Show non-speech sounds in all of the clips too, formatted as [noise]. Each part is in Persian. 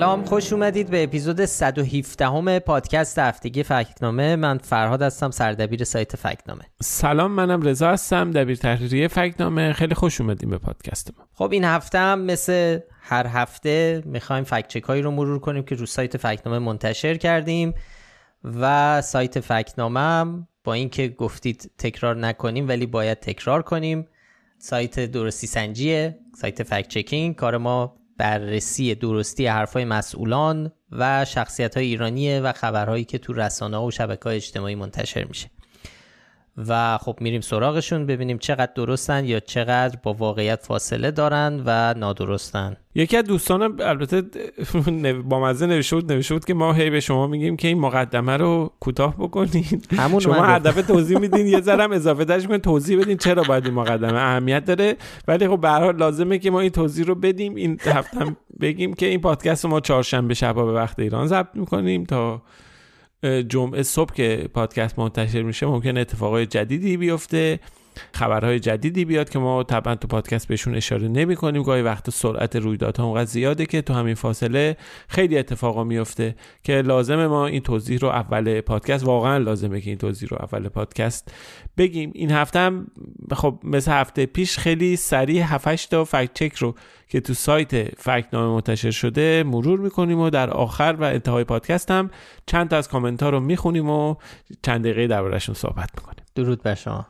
سلام خوش اومدید به اپیزود 117 همه پادکست هفتگی فکنامه من فرهاد هستم سردبیر سایت فکنامه سلام منم رضا هستم دبیر تحریریه فکنامه خیلی خوش اومدیم به پادکست ما خب این هفته هم مثل هر هفته میخوایم فکچک رو مرور کنیم که رو سایت فکنامه منتشر کردیم و سایت فکنامه هم با اینکه گفتید تکرار نکنیم ولی باید تکرار کنیم سایت درستی سنجیه سایت فکچکینگ کار ما بررسی درستی حرفهای مسئولان و شخصیت های ایرانیه و خبرهایی که تو رسانه و شبکه اجتماعی منتشر میشه و خب میریم سراغشون ببینیم چقدر درستن یا چقدر با واقعیت فاصله دارن و نادرستن یکی از دوستانم البته با مزه نوشته بود نوشته بود که ما هی به شما میگیم که این مقدمه رو کوتاه بکنید همون شما هر دفعه توضیح میدین یه ذره اضافه درش میکنین توضیح بدین چرا باید این مقدمه اهمیت داره ولی خب به لازمه که ما این توضیح رو بدیم این هفته بگیم که این پادکست رو ما چهارشنبه شب به وقت ایران ضبط میکنیم تا جمعه صبح که پادکست منتشر میشه ممکن اتفاقای جدیدی بیفته خبرهای جدیدی بیاد که ما طبعا تو پادکست بهشون اشاره نمی کنیم گاهی وقت سرعت رویدادها اونقدر زیاده که تو همین فاصله خیلی اتفاقا میفته که لازمه ما این توضیح رو اول پادکست واقعا لازمه که این توضیح رو اول پادکست بگیم این هفته هم خب مثل هفته پیش خیلی سریع 7 تا فکت چک رو که تو سایت فکت نامه منتشر شده مرور میکنیم و در آخر و انتهای پادکست هم چند تا از کامنت ها رو میخونیم و چند دقیقه دربارهشون صحبت میکنیم درود بر شما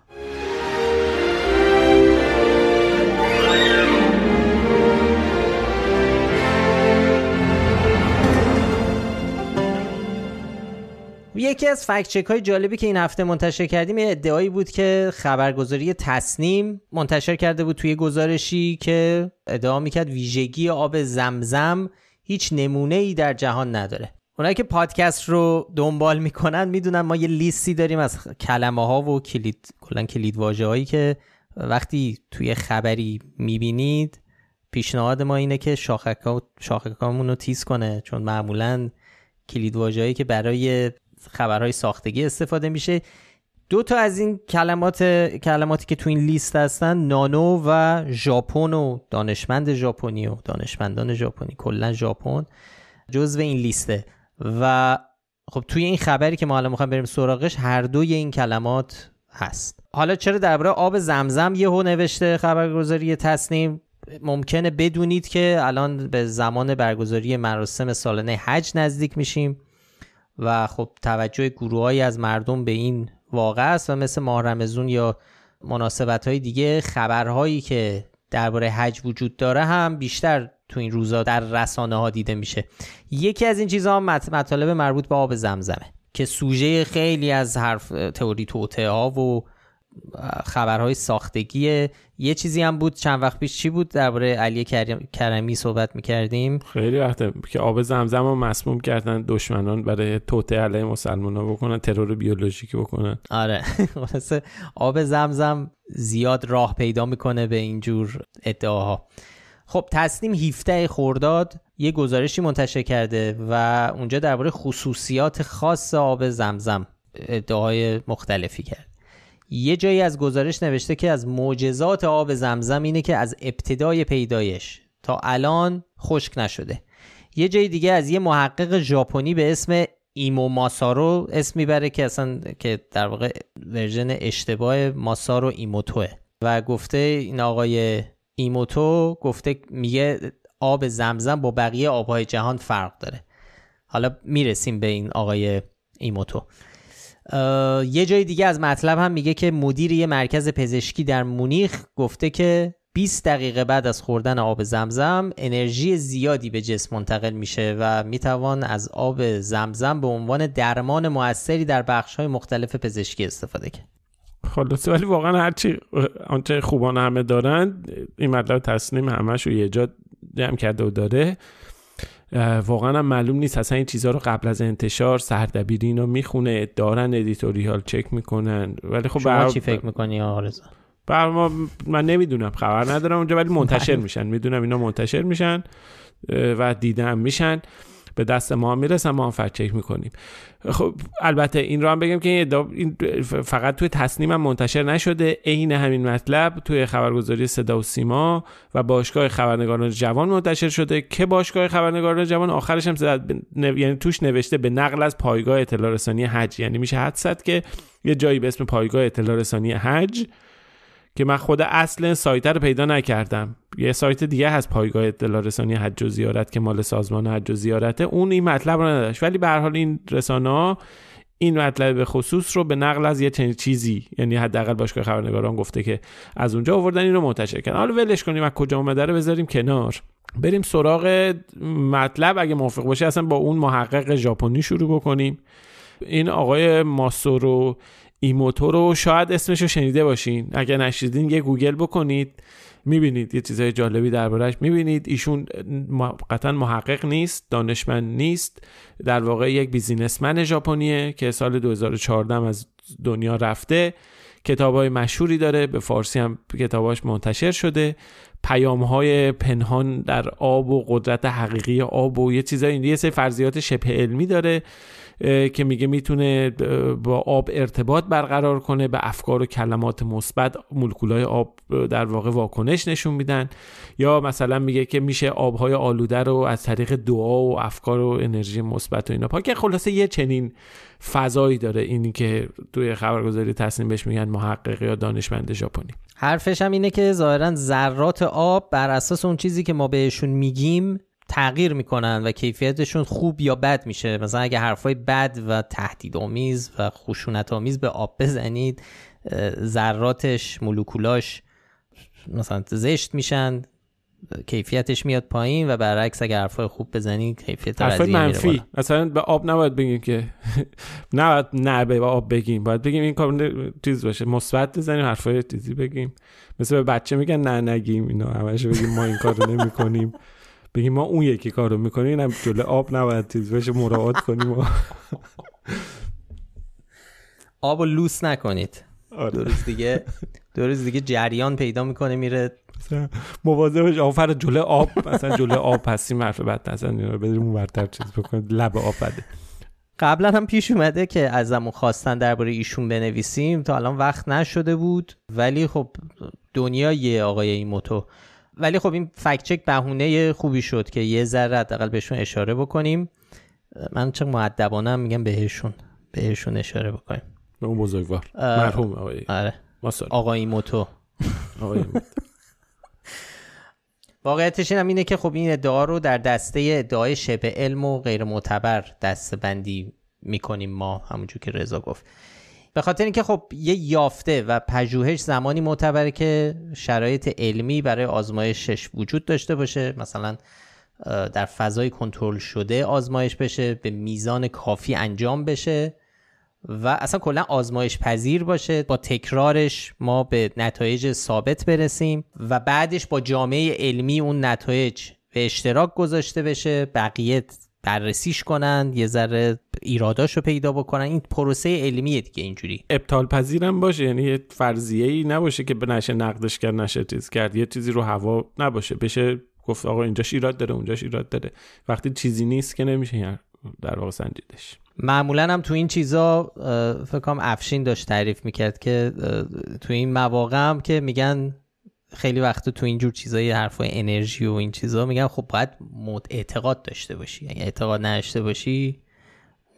یکی از فکت های جالبی که این هفته منتشر کردیم یه ادعایی بود که خبرگزاری تسنیم منتشر کرده بود توی گزارشی که ادعا میکرد ویژگی آب زمزم هیچ نمونه ای در جهان نداره اونایی که پادکست رو دنبال میکنن میدونن ما یه لیستی داریم از کلمه ها و کلید کلا کلید واژه هایی که وقتی توی خبری میبینید پیشنهاد ما اینه که شاخکامون رو تیز کنه چون معمولا کلید واژه‌ای که برای خبرهای ساختگی استفاده میشه دو تا از این کلمات کلماتی که تو این لیست هستن نانو و ژاپن و دانشمند ژاپنی و دانشمندان ژاپنی کلا ژاپن جزو این لیسته و خب توی این خبری که ما حالا میخوایم بریم سراغش هر دوی این کلمات هست حالا چرا درباره آب زمزم یهو نوشته خبرگزاری تصنیم ممکنه بدونید که الان به زمان برگزاری مراسم سالانه حج نزدیک میشیم و خب توجه گروههایی از مردم به این واقع است و مثل ماه رمزون یا مناسبت های دیگه خبرهایی که درباره حج وجود داره هم بیشتر تو این روزا در رسانه ها دیده میشه یکی از این چیزها مطالب مربوط به آب زمزمه که سوژه خیلی از حرف تئوری توته ها و خبرهای ساختگی یه چیزی هم بود چند وقت پیش چی بود درباره علی کرمی صحبت میکردیم خیلی وقته که آب زمزم رو مسموم کردن دشمنان برای توته علیه مسلمان ها بکنن ترور بیولوژیکی بکنن آره خلاصه [laughs] آب زمزم زیاد راه پیدا میکنه به اینجور ادعاها خب تسلیم 17 خورداد یه گزارشی منتشر کرده و اونجا درباره خصوصیات خاص آب زمزم ادعای مختلفی کرد یه جایی از گزارش نوشته که از معجزات آب زمزم اینه که از ابتدای پیدایش تا الان خشک نشده یه جای دیگه از یه محقق ژاپنی به اسم ایمو ماسارو اسم میبره که اصلا که در واقع ورژن اشتباه ماسارو ایموتوه و گفته این آقای ایموتو گفته میگه آب زمزم با بقیه آبهای جهان فرق داره حالا میرسیم به این آقای ایموتو یه جای دیگه از مطلب هم میگه که مدیر یه مرکز پزشکی در مونیخ گفته که 20 دقیقه بعد از خوردن آب زمزم انرژی زیادی به جسم منتقل میشه و میتوان از آب زمزم به عنوان درمان موثری در بخش های مختلف پزشکی استفاده کرد خلاصه ولی واقعا هرچی آنچه خوبان همه دارن این مطلب تصمیم همش رو یه جا کرده و داره واقعا معلوم نیست اصلا این چیزها رو قبل از انتشار سردبیری اینا میخونه دارن ادیتوریال چک میکنن ولی خب شما چی فکر میکنی آرزا بر من نمیدونم خبر ندارم اونجا ولی منتشر بله. میشن میدونم اینا منتشر میشن و دیدم میشن به دست ما میرسن ما هم میکنیم خب البته این رو هم بگم که این فقط توی تصنیم هم منتشر نشده عین همین مطلب توی خبرگزاری صدا و سیما و باشگاه خبرنگاران جوان منتشر شده که باشگاه خبرنگاران جوان آخرش هم یعنی توش نوشته به نقل از پایگاه اطلاع رسانی حج یعنی میشه حد که یه جایی به اسم پایگاه اطلاع رسانی حج که من خود اصل سایت رو پیدا نکردم یه سایت دیگه هست پایگاه اطلاع رسانی حج و زیارت که مال سازمان حج و زیارته اون این مطلب رو نداشت ولی به هر حال این رسانه این مطلب به خصوص رو به نقل از یه چیزی یعنی حداقل باشگاه خبرنگاران گفته که از اونجا آوردن این رو منتشر کردن حالا ولش کنیم از کجا اومده رو بذاریم کنار بریم سراغ مطلب اگه موافق باشه اصلا با اون محقق ژاپنی شروع بکنیم این آقای ماسورو ایموتو رو شاید اسمش رو شنیده باشین اگر نشیدین یه گوگل بکنید میبینید یه چیزای جالبی دربارهش میبینید ایشون قطعا محقق نیست دانشمند نیست در واقع یک بیزینسمن ژاپنیه که سال 2014 از دنیا رفته کتاب های مشهوری داره به فارسی هم کتاباش منتشر شده پیام های پنهان در آب و قدرت حقیقی آب و یه چیزایی یه سری فرضیات شبه علمی داره که میگه میتونه با آب ارتباط برقرار کنه به افکار و کلمات مثبت مولکولای آب در واقع واکنش نشون میدن یا مثلا میگه که میشه آبهای آلوده رو از طریق دعا و افکار و انرژی مثبت و اینا پاک خلاصه یه چنین فضایی داره اینی که توی خبرگزاری تصمیم بهش میگن محقق یا دانشمند ژاپنی حرفش هم اینه که ظاهرا ذرات آب بر اساس اون چیزی که ما بهشون میگیم تغییر میکنن و کیفیتشون خوب یا بد میشه مثلا اگه حرفای بد و تهدیدآمیز و خشونت آمیز به آب بزنید ذراتش مولکولاش مثلا زشت میشن کیفیتش میاد پایین و برعکس اگه حرفای خوب بزنید کیفیت حرفای منفی مثلا به آب نباید بگیم که [laughs] نباید نه به آب بگیم باید بگیم این کار تیز باشه مثبت بزنیم حرفای تیزی بگیم مثل به بچه میگن نه نگیم اینا همش بگیم ما این کارو نمیکنیم [laughs] بگیم ما اون یکی کارو میکنیم اینم جلو آب نباید تیز بشه مراعات کنیم و [laughs] آب لوس نکنید آره. دو روز دیگه دو روز دیگه جریان پیدا میکنه میره مواظب باش آفر جله آب مثلا جله آب هستیم حرف بد نزن اینا اون برتر چیز بکنید لب آب بده قبلا هم پیش اومده که ازمون خواستن درباره ایشون بنویسیم تا الان وقت نشده بود ولی خب دنیای آقای ایموتو ولی خب این فکت چک بهونه خوبی شد که یه ذره حداقل بهشون اشاره بکنیم من چه معدبانه میگم بهشون بهشون اشاره بکنیم به اون بزرگوار مرحوم آقای آره. آقای موتو [laughs] آقای واقعیتش اینم اینه که خب این ادعا رو در دسته ادعای شبه علم و غیر معتبر دسته بندی میکنیم ما همونجور که رضا گفت به خاطر اینکه خب یه یافته و پژوهش زمانی معتبره که شرایط علمی برای آزمایشش وجود داشته باشه مثلا در فضای کنترل شده آزمایش بشه به میزان کافی انجام بشه و اصلا کلا آزمایش پذیر باشه با تکرارش ما به نتایج ثابت برسیم و بعدش با جامعه علمی اون نتایج به اشتراک گذاشته بشه بقیه بررسیش کنن یه ذره ایراداش رو پیدا بکنن این پروسه علمیه دیگه اینجوری ابطال پذیرم باشه یعنی یه فرضیه ای نباشه که نشه نقدش کرد نشه چیز کرد یه چیزی رو هوا نباشه بشه گفت آقا اینجاش ایراد داره اونجاش ایراد داره وقتی چیزی نیست که نمیشه یعنی در واقع سنجیدش معمولا هم تو این چیزا فکر کنم افشین داشت تعریف میکرد که تو این مواقع هم که میگن خیلی وقت تو اینجور چیزای حرفای انرژی و این چیزا میگن خب باید اعتقاد داشته باشی اگه اعتقاد نداشته باشی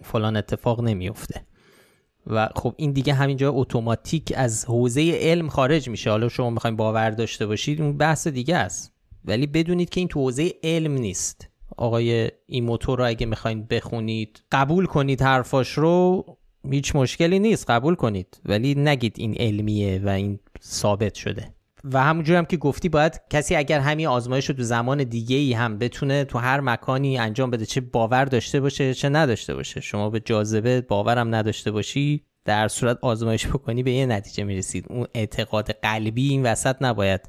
فلان اتفاق نمیفته و خب این دیگه همینجا اتوماتیک از حوزه علم خارج میشه حالا شما میخواین باور داشته باشید اون بحث دیگه است ولی بدونید که این تو حوزه علم نیست آقای این موتور رو اگه میخواین بخونید قبول کنید حرفاش رو هیچ مشکلی نیست قبول کنید ولی نگید این علمیه و این ثابت شده و همونجور هم که گفتی باید کسی اگر همین آزمایش رو تو زمان دیگه ای هم بتونه تو هر مکانی انجام بده چه باور داشته باشه چه نداشته باشه شما به جاذبه باورم نداشته باشی در صورت آزمایش بکنی به یه نتیجه میرسید اون اعتقاد قلبی این وسط نباید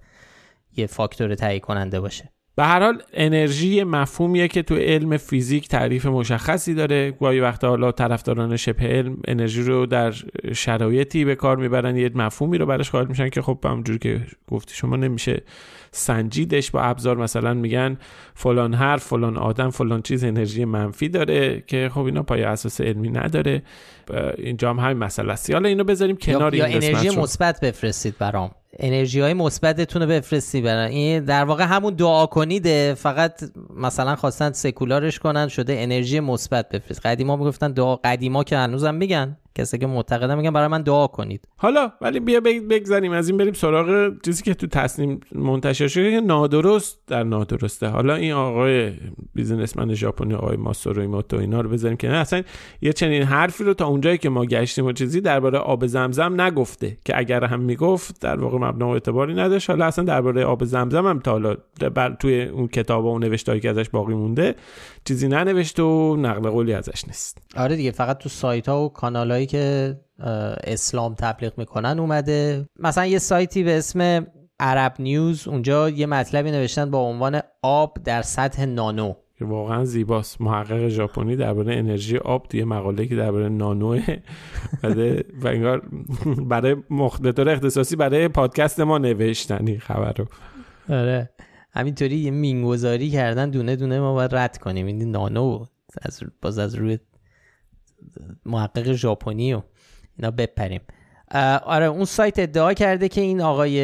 یه فاکتور تهیه کننده باشه به هر حال انرژی مفهومیه که تو علم فیزیک تعریف مشخصی داره گاهی وقتا حالا طرفداران شبه علم انرژی رو در شرایطی به کار میبرن یه مفهومی رو براش قائل میشن که خب همونجور که گفتی شما نمیشه سنجیدش با ابزار مثلا میگن فلان حرف فلان آدم فلان چیز انرژی منفی داره که خب اینا پای اساس علمی نداره اینجا هم همین مسئله است حالا اینو بذاریم کنار یا, این یا انرژی مثبت بفرستید برام انرژی های مثبتتون رو بفرستی برن این در واقع همون دعا کنیده فقط مثلا خواستن سکولارش کنن شده انرژی مثبت بفرست قدیما میگفتن دعا قدیما که هنوزم میگن کسی که معتقدم میگم برای من دعا کنید حالا ولی بیا بگذریم از این بریم سراغ چیزی که تو تصمیم منتشر شده که نادرست در نادرسته حالا این آقای بیزینسمن ژاپنی آقای ماسورو ایموتو اینا رو بذاریم که نه اصلا یه چنین حرفی رو تا اونجایی که ما گشتیم و چیزی درباره آب زمزم نگفته که اگر هم میگفت در واقع مبنا و اعتباری نداشت حالا اصلا درباره آب زمزم هم تا حالا توی اون کتاب و اون نوشتهایی که ازش باقی مونده چیزی ننوشته و نقل قولی ازش نیست آره دیگه فقط تو سایت ها و کانال که اسلام تبلیغ میکنن اومده مثلا یه سایتی به اسم عرب نیوز اونجا یه مطلبی نوشتن با عنوان آب در سطح نانو واقعا زیباست محقق ژاپنی درباره انرژی آب توی مقاله که درباره نانو و انگار برای مختصر اختصاصی برای پادکست ما نوشتن این خبر رو آره همینطوری یه مینگذاری کردن دونه دونه ما باید رد کنیم این نانو از باز از روی محقق ژاپنی و اینا بپریم آره اون سایت ادعا کرده که این آقای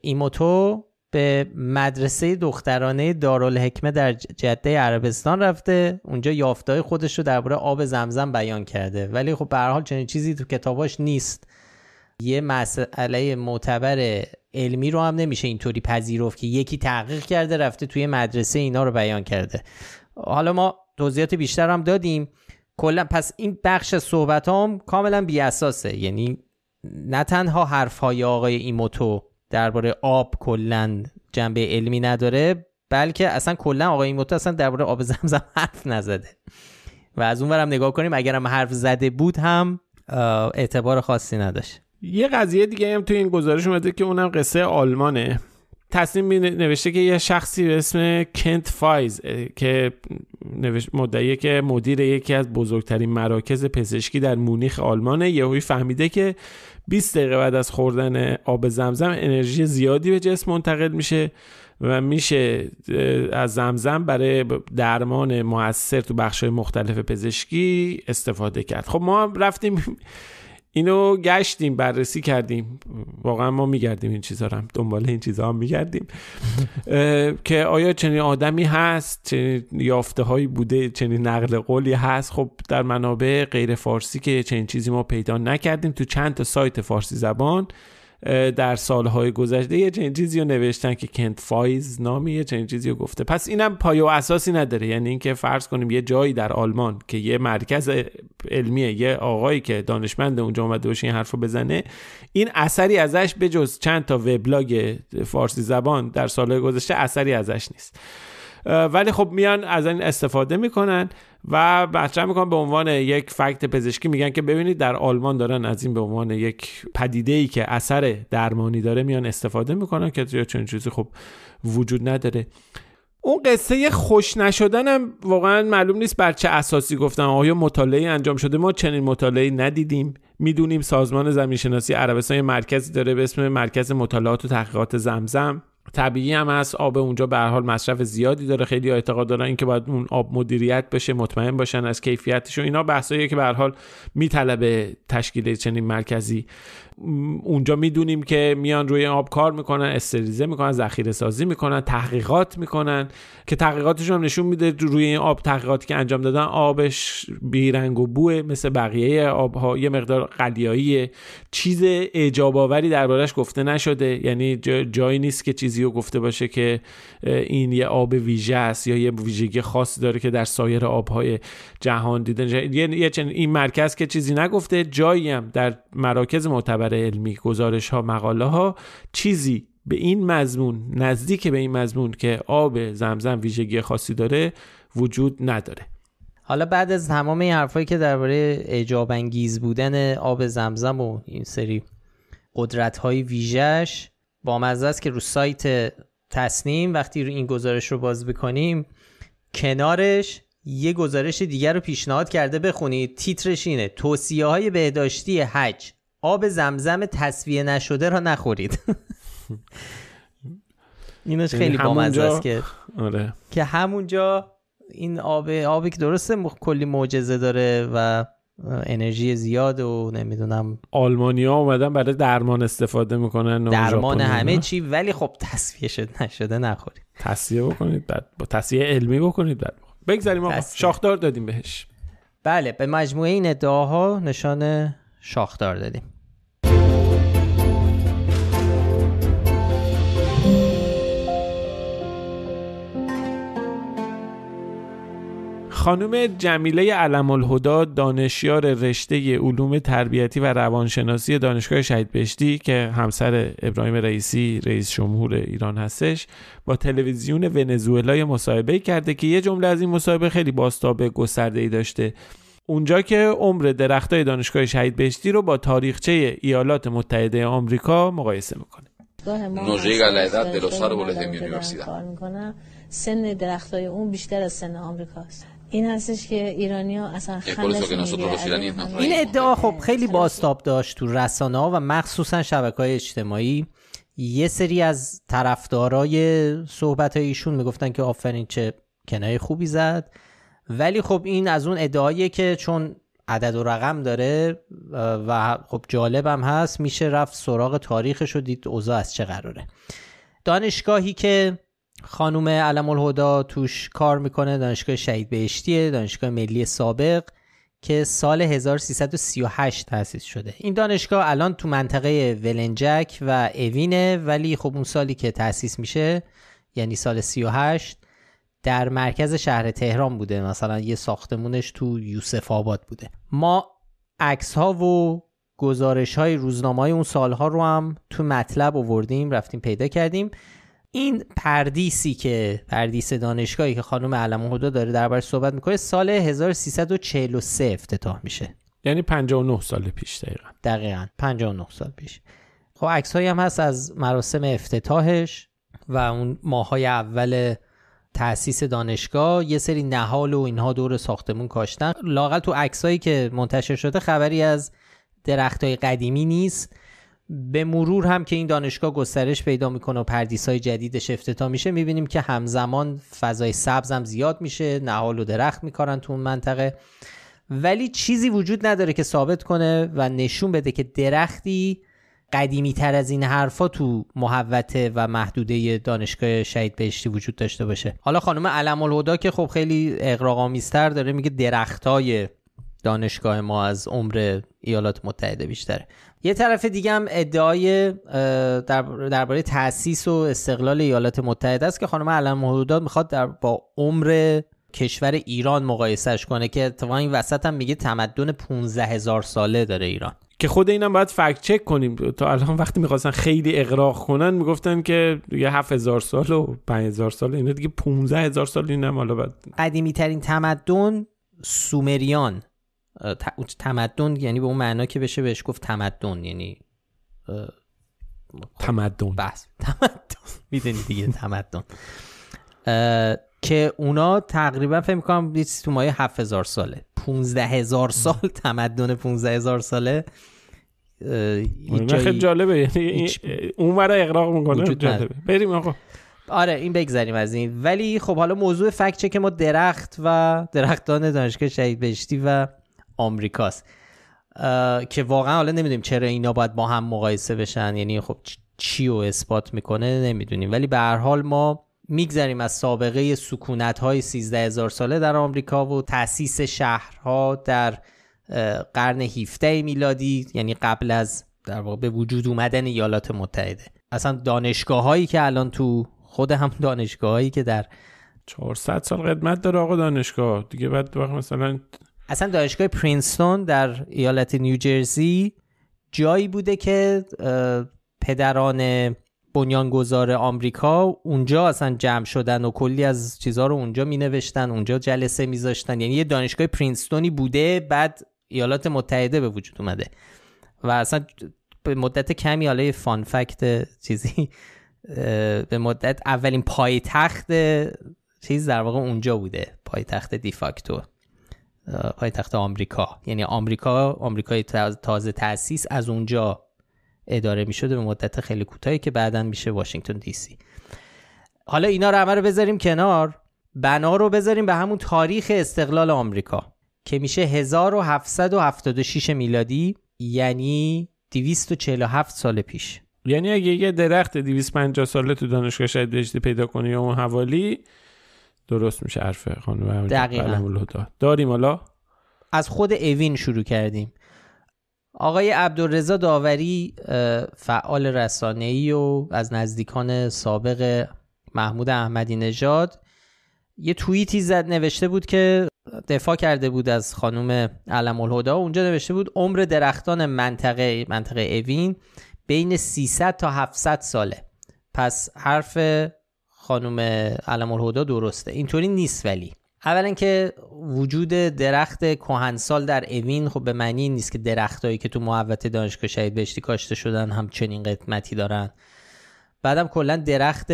ایموتو به مدرسه دخترانه دارالحکمه در جده عربستان رفته اونجا یافتای خودش رو درباره آب زمزم بیان کرده ولی خب به هر حال چنین چیزی تو کتاباش نیست یه مسئله معتبر علمی رو هم نمیشه اینطوری پذیرفت که یکی تحقیق کرده رفته توی مدرسه اینا رو بیان کرده حالا ما توضیحات بیشتر هم دادیم کلا پس این بخش صحبت هم کاملا اساسه یعنی نه تنها حرف های آقای ایموتو درباره آب کلا جنبه علمی نداره بلکه اصلا کلا آقای ایموتو اصلا درباره آب زمزم حرف نزده و از اونورم نگاه کنیم اگرم حرف زده بود هم اعتبار خاصی نداشت یه قضیه دیگه هم تو این گزارش اومده که اونم قصه آلمانه تصمیم نوشته که یه شخصی به اسم کنت فایز که مدعیه که مدیر یکی از بزرگترین مراکز پزشکی در مونیخ آلمانه یهویی فهمیده که 20 دقیقه بعد از خوردن آب زمزم انرژی زیادی به جسم منتقل میشه و میشه از زمزم برای درمان موثر تو بخش‌های مختلف پزشکی استفاده کرد خب ما رفتیم اینو گشتیم بررسی کردیم واقعا ما میگردیم این چیزا رو دنبال این چیزها هم میگردیم که آیا چنین آدمی هست چنین یافته هایی بوده چنین نقل قولی هست خب در منابع غیر فارسی که چنین چیزی ما پیدا نکردیم تو چند تا سایت فارسی زبان در سالهای گذشته یه چنین چیزی رو نوشتن که کنت فایز نامی یه چنین چیزی رو گفته پس اینم پای و اساسی نداره یعنی اینکه فرض کنیم یه جایی در آلمان که یه مرکز علمیه یه آقایی که دانشمند اونجا اومده باشه این حرف رو بزنه این اثری ازش بجز چند تا وبلاگ فارسی زبان در سالهای گذشته اثری ازش نیست ولی خب میان از این استفاده میکنن و مطرح میکنم به عنوان یک فکت پزشکی میگن که ببینید در آلمان دارن از این به عنوان یک پدیده ای که اثر درمانی داره میان استفاده میکنن که چه چنین چیزی خب وجود نداره اون قصه خوش نشدنم واقعا معلوم نیست بر چه اساسی گفتن آیا مطالعه انجام شده ما چنین مطالعه ندیدیم میدونیم سازمان زمینشناسی عربستان یه مرکزی داره به اسم مرکز مطالعات و تحقیقات زمزم طبیعی هم از آب اونجا به حال مصرف زیادی داره خیلی اعتقاد دارن اینکه باید اون آب مدیریت بشه مطمئن باشن از کیفیتش و اینا بحثایی که به حال میطلبه تشکیل چنین مرکزی اونجا میدونیم که میان روی آب کار میکنن استریزه میکنن ذخیره سازی میکنن تحقیقات میکنن که تحقیقاتشون هم نشون میده روی این آب تحقیقاتی که انجام دادن آبش بیرنگ و بوه مثل بقیه آبها یه مقدار قلیایی چیز اعجاب آوری دربارش گفته نشده یعنی جا جایی نیست که چیزی رو گفته باشه که این یه آب ویژه است یا یه ویژگی خاصی داره که در سایر آبهای جهان دیدن یه این مرکز که چیزی نگفته جایی هم در مراکز معتبر علمی گزارش ها مقاله ها چیزی به این مضمون نزدیک به این مضمون که آب زمزم ویژگی خاصی داره وجود نداره حالا بعد از تمام این حرفایی که درباره اعجاب انگیز بودن آب زمزم و این سری قدرت های ویژش با مزه است که رو سایت تصنیم وقتی رو این گزارش رو باز بکنیم کنارش یه گزارش دیگر رو پیشنهاد کرده بخونید تیترش اینه توصیه های بهداشتی حج آب زمزم تصویه نشده را نخورید [laughs] اینش یعنی خیلی بامزه است که آره. که همونجا این آب آبی که درسته مخ... کلی معجزه داره و انرژی زیاد و نمیدونم ها اومدن برای درمان استفاده میکنن درمان همه چی ولی خب تصفیه شد نشده نخورید تصفیه بکنید بعد با تصفیه علمی بکنید بعد بگذاریم آقا شاخدار دادیم بهش بله به مجموعه این ادعاها نشان شاخدار دادیم خانم جمیله علم الهدا دانشیار رشته علوم تربیتی و روانشناسی دانشگاه شهید بهشتی که همسر ابراهیم رئیسی رئیس جمهور ایران هستش با تلویزیون ونزوئلا مصاحبه کرده که یه جمله از این مصاحبه خیلی باستاب گسترده ای داشته اونجا که عمر درختای دانشگاه شهید بهشتی رو با تاریخچه ایالات متحده آمریکا مقایسه میکنه درختای اون بیشتر از سن آمریکاست. این هستش که ایرانی ها اصلا یعنی این ادعا خب خیلی باستاب داشت تو رسانه ها و مخصوصا شبکه های اجتماعی یه سری از طرفدارای صحبت های ایشون میگفتن که آفرین چه کنای خوبی زد ولی خب این از اون ادعاییه که چون عدد و رقم داره و خب جالبم هست میشه رفت سراغ تاریخش و دید اوضاع از چه قراره دانشگاهی که خانوم علم الهدا توش کار میکنه دانشگاه شهید بهشتی دانشگاه ملی سابق که سال 1338 تأسیس شده این دانشگاه الان تو منطقه ولنجک و اوینه ولی خب اون سالی که تأسیس میشه یعنی سال 38 در مرکز شهر تهران بوده مثلا یه ساختمونش تو یوسف آباد بوده ما عکس ها و گزارش های روزنامه های اون سالها رو هم تو مطلب آوردیم رفتیم پیدا کردیم این پردیسی که پردیس دانشگاهی که خانم علم خدا داره دربارش صحبت میکنه سال 1343 افتتاح میشه یعنی 59 سال پیش دقیقا دقیقا 59 سال پیش خب عکس هم هست از مراسم افتتاحش و اون ماهای اول تاسیس دانشگاه یه سری نهال و اینها دور ساختمون کاشتن لاقل تو عکسایی که منتشر شده خبری از های قدیمی نیست به مرور هم که این دانشگاه گسترش پیدا میکنه و پردیس های جدیدش افتتاح میشه میبینیم که همزمان فضای سبز هم زیاد میشه نهال و درخت میکارن تو اون منطقه ولی چیزی وجود نداره که ثابت کنه و نشون بده که درختی قدیمی تر از این حرفا تو محوته و محدوده دانشگاه شهید بهشتی وجود داشته باشه حالا خانم علم الهدا که خب خیلی اقراق‌آمیزتر داره میگه درختای دانشگاه ما از عمر ایالات متحده بیشتره یه طرف دیگه هم ادعای درباره در تاسیس و استقلال ایالات متحده است که خانم علم محدودات میخواد در با عمر کشور ایران مقایسهش کنه که تو این وسط هم میگه تمدن 15 هزار ساله داره ایران که خود اینم باید فکت چک کنیم تا الان وقتی میخواستن خیلی اقراق کنن میگفتن که یه 7000 سال و 5000 سال اینا دیگه 15000 سال اینم حالا بعد قدیمی ترین تمدن سومریان تمدن یعنی به اون معنا که بشه بهش گفت تمدن یعنی تمدن بس [laughs] تمدن میدونی دیگه تمدن که اونا تقریبا فکر میکنم تو مایه 7000 ساله 15000 سال تمدن 15000 ساله آره، خیلی جالبه یعنی اون برای اقراق میکنه بریم آقا آره این بگذریم از این ولی خب حالا موضوع فکت که ما درخت و درختان دانشگاه شهید بهشتی و آمریکاست که واقعا حالا نمیدونیم چرا اینا باید با هم مقایسه بشن یعنی خب چی رو اثبات میکنه نمیدونیم ولی به هر حال ما میگذریم از سابقه سکونت های 13 هزار ساله در آمریکا و تاسیس شهرها در قرن 17 میلادی یعنی قبل از در واقع به وجود اومدن ایالات متحده اصلا دانشگاه هایی که الان تو خود هم [laughs] دانشگاه هایی که در 400 سال قدمت داره آقا دانشگاه دیگه بعد وقت مثلا اصلا دانشگاه پرینستون در ایالت نیوجرسی جایی بوده که پدران بنیانگذار آمریکا اونجا اصلا جمع شدن و کلی از چیزها رو اونجا می نوشتن اونجا جلسه می میذاشتن یعنی یه دانشگاه پرینستونی بوده بعد ایالات متحده به وجود اومده و اصلا به مدت کمی حالا فان فکت چیزی به مدت اولین پایتخت چیز در واقع اونجا بوده پایتخت دیفاکتور. پایتخت آمریکا یعنی آمریکا آمریکای تازه تاسیس از اونجا اداره میشده به مدت خیلی کوتاهی که بعدا میشه واشنگتن دی سی حالا اینا رو همه رو بذاریم کنار بنا رو بذاریم به همون تاریخ استقلال آمریکا که میشه 1776 میلادی یعنی 247 سال پیش یعنی اگه یه درخت 250 ساله تو دانشگاه شهید پیدا کنی یا اون حوالی درست میشه حرف خانم دقیقا داریم حالا از خود اوین شروع کردیم آقای عبدالرزا داوری فعال رسانه‌ای و از نزدیکان سابق محمود احمدی نژاد یه توییتی زد نوشته بود که دفاع کرده بود از خانم علم الهدا اونجا نوشته بود عمر درختان منطقه منطقه اوین بین 300 تا 700 ساله پس حرف خانم علم الهدا درسته اینطوری نیست ولی اولا که وجود درخت کهنسال در اوین خب به معنی نیست که درختهایی که تو محوطه دانشگاه شهید بهشتی کاشته شدن هم چنین قدمتی دارن بعدم کلا درخت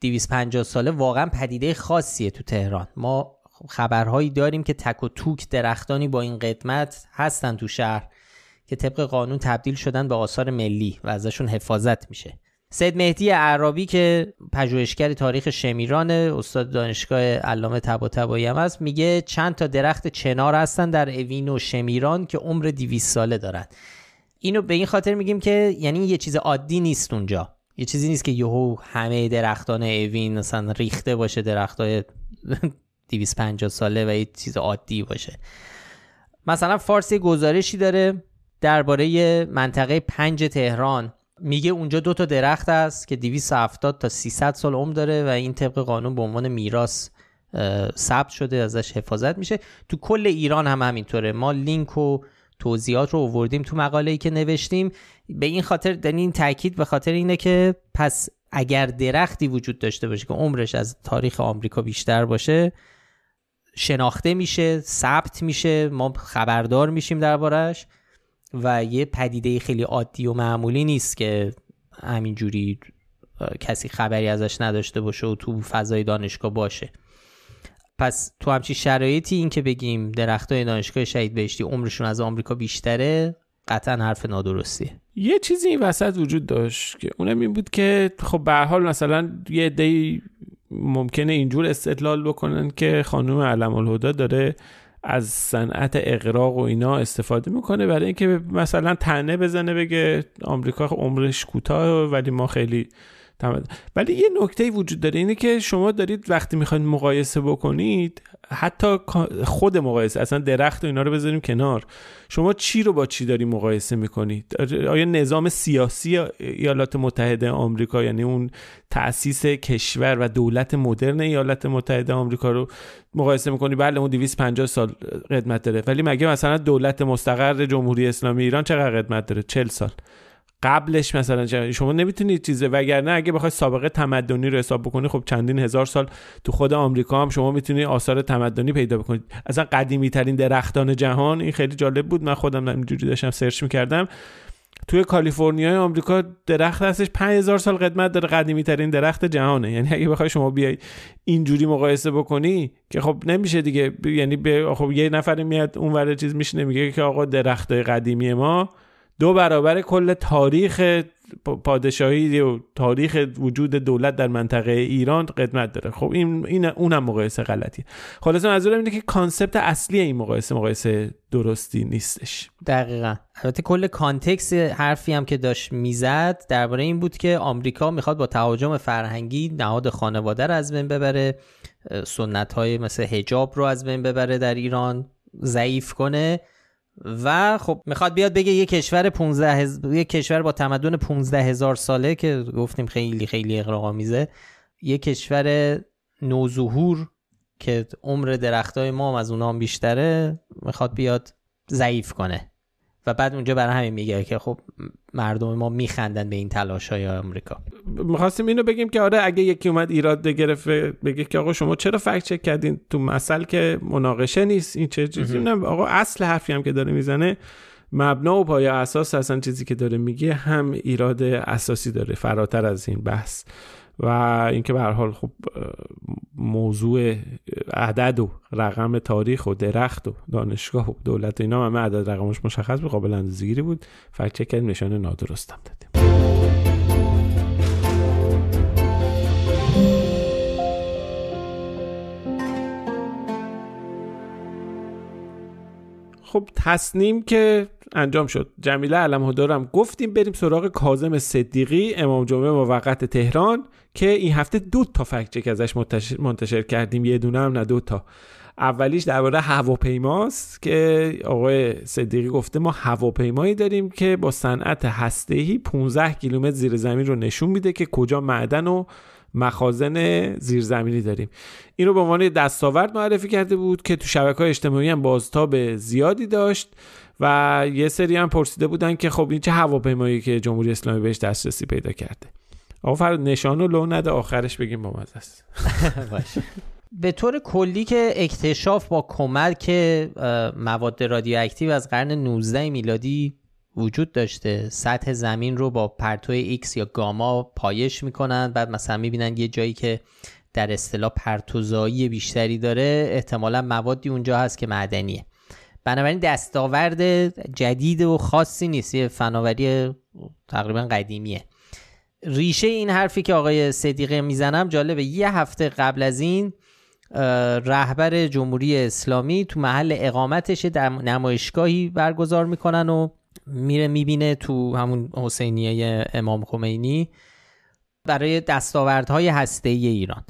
250 ساله واقعا پدیده خاصیه تو تهران ما خبرهایی داریم که تک و توک درختانی با این قدمت هستن تو شهر که طبق قانون تبدیل شدن به آثار ملی و ازشون حفاظت میشه سید مهدی عربی که پژوهشگر تاریخ شمیرانه استاد دانشگاه علامه طباطبایی هم است میگه چند تا درخت چنار هستن در اوین و شمیران که عمر 200 ساله دارن اینو به این خاطر میگیم که یعنی یه چیز عادی نیست اونجا یه چیزی نیست که یهو همه درختان اوین مثلا ریخته باشه درختای 250 [laughs] ساله و یه چیز عادی باشه مثلا فارسی گزارشی داره درباره منطقه پنج تهران میگه اونجا دو تا درخت است که 270 تا 300 سال عمر داره و این طبق قانون به عنوان میراث ثبت شده ازش حفاظت میشه تو کل ایران هم همینطوره ما لینک و توضیحات رو آوردیم تو مقاله ای که نوشتیم به این خاطر یعنی این تاکید به خاطر اینه که پس اگر درختی وجود داشته باشه که عمرش از تاریخ آمریکا بیشتر باشه شناخته میشه ثبت میشه ما خبردار میشیم دربارش و یه پدیده خیلی عادی و معمولی نیست که همینجوری کسی خبری ازش نداشته باشه و تو فضای دانشگاه باشه پس تو همچی شرایطی این که بگیم درخت دانشگاه شهید بهشتی عمرشون از آمریکا بیشتره قطعا حرف نادرستی. یه چیزی این وسط وجود داشت که اونم این بود که خب به حال مثلا یه دی ممکنه اینجور استدلال بکنن که خانم علم الهدا داره از صنعت اقراق و اینا استفاده میکنه برای اینکه مثلا تنه بزنه بگه آمریکا خب عمرش کوتاه ولی ما خیلی ولی یه نکته وجود داره اینه که شما دارید وقتی میخواید مقایسه بکنید حتی خود مقایسه اصلا درخت و اینا رو بذاریم کنار شما چی رو با چی داری مقایسه میکنید آیا نظام سیاسی ایالات متحده آمریکا یعنی اون تأسیس کشور و دولت مدرن ایالات متحده آمریکا رو مقایسه میکنی بله اون 250 سال قدمت داره ولی مگه مثلا دولت مستقر جمهوری اسلامی ایران چقدر قدمت داره 40 سال قبلش مثلا شما نمیتونید چیزه وگرنه اگه بخوای سابقه تمدنی رو حساب بکنی خب چندین هزار سال تو خود آمریکا هم شما میتونید آثار تمدنی پیدا بکنید اصلا قدیمی ترین درختان جهان این خیلی جالب بود من خودم اینجوری داشتم سرچ میکردم توی کالیفرنیا آمریکا درخت هستش 5000 سال قدمت داره قدیمی ترین درخت جهانه یعنی اگه بخوای شما بیای اینجوری مقایسه بکنی که خب نمیشه دیگه یعنی خب یه نفر میاد اونور چیز میشینه میگه که آقا درخت قدیمی ما دو برابر کل تاریخ پادشاهی و تاریخ وجود دولت در منطقه ایران قدمت داره خب این, این اونم مقایسه غلطیه خلاصه منظورم اینه که کانسپت اصلی این مقایسه مقایسه درستی نیستش دقیقا البته کل کانتکس حرفی هم که داشت میزد درباره این بود که آمریکا میخواد با تهاجم فرهنگی نهاد خانواده رو از بین ببره سنت های مثل هجاب رو از بین ببره در ایران ضعیف کنه و خب میخواد بیاد بگه یه کشور هز... کشور با تمدن 15 هزار ساله که گفتیم خیلی خیلی میزه یه کشور نوظهور که عمر درختای ما از اونام هم بیشتره میخواد بیاد ضعیف کنه و بعد اونجا برای همین میگه که خب مردم ما میخندن به این تلاش های آمریکا میخواستیم اینو بگیم که آره اگه یکی اومد ایراد گرفت بگه که آقا شما چرا فکت چک کردین تو مسئله که مناقشه نیست این چه چیزی نه آقا اصل حرفی هم که داره میزنه مبنا و پای اساس اصلا چیزی که داره میگه هم ایراد اساسی داره فراتر از این بحث و اینکه به هر حال خب موضوع عدد و رقم تاریخ و درخت و دانشگاه و دولت اینا همه عدد رقمش مشخص به قابل اندازه‌گیری بود فکر کردیم نشانه نادرستم دادیم خب تصنیم که انجام شد جمیله علم دارم گفتیم بریم سراغ کازم صدیقی امام جمعه موقت تهران که این هفته دو تا که ازش منتشر, منتشر کردیم یه دونه هم نه دو تا اولیش درباره هواپیماست که آقای صدیقی گفته ما هواپیمایی داریم که با صنعت هسته‌ای 15 کیلومتر زیر زمین رو نشون میده که کجا معدن و مخازن زیرزمینی داریم این رو به عنوان دستاورد معرفی کرده بود که تو شبکه های اجتماعی هم بازتاب زیادی داشت و یه سری هم پرسیده بودن که خب این چه هواپیمایی که جمهوری اسلامی بهش دسترسی پیدا کرده آقا نشان و لو نده آخرش بگیم با است [laughs] به طور کلی که اکتشاف با کمک مواد رادیواکتیو از قرن 19 میلادی وجود داشته سطح زمین رو با پرتو ایکس یا گاما پایش میکنن بعد مثلا میبینن یه جایی که در اصطلاح پرتوزایی بیشتری داره احتمالا موادی اونجا هست که معدنیه بنابراین دستاورد جدید و خاصی نیست یه فناوری تقریبا قدیمیه ریشه این حرفی که آقای صدیقه میزنم جالبه یه هفته قبل از این رهبر جمهوری اسلامی تو محل اقامتش در نمایشگاهی برگزار میکنن و میره میبینه تو همون حسینیه امام خمینی برای دستاوردهای هسته ای ایران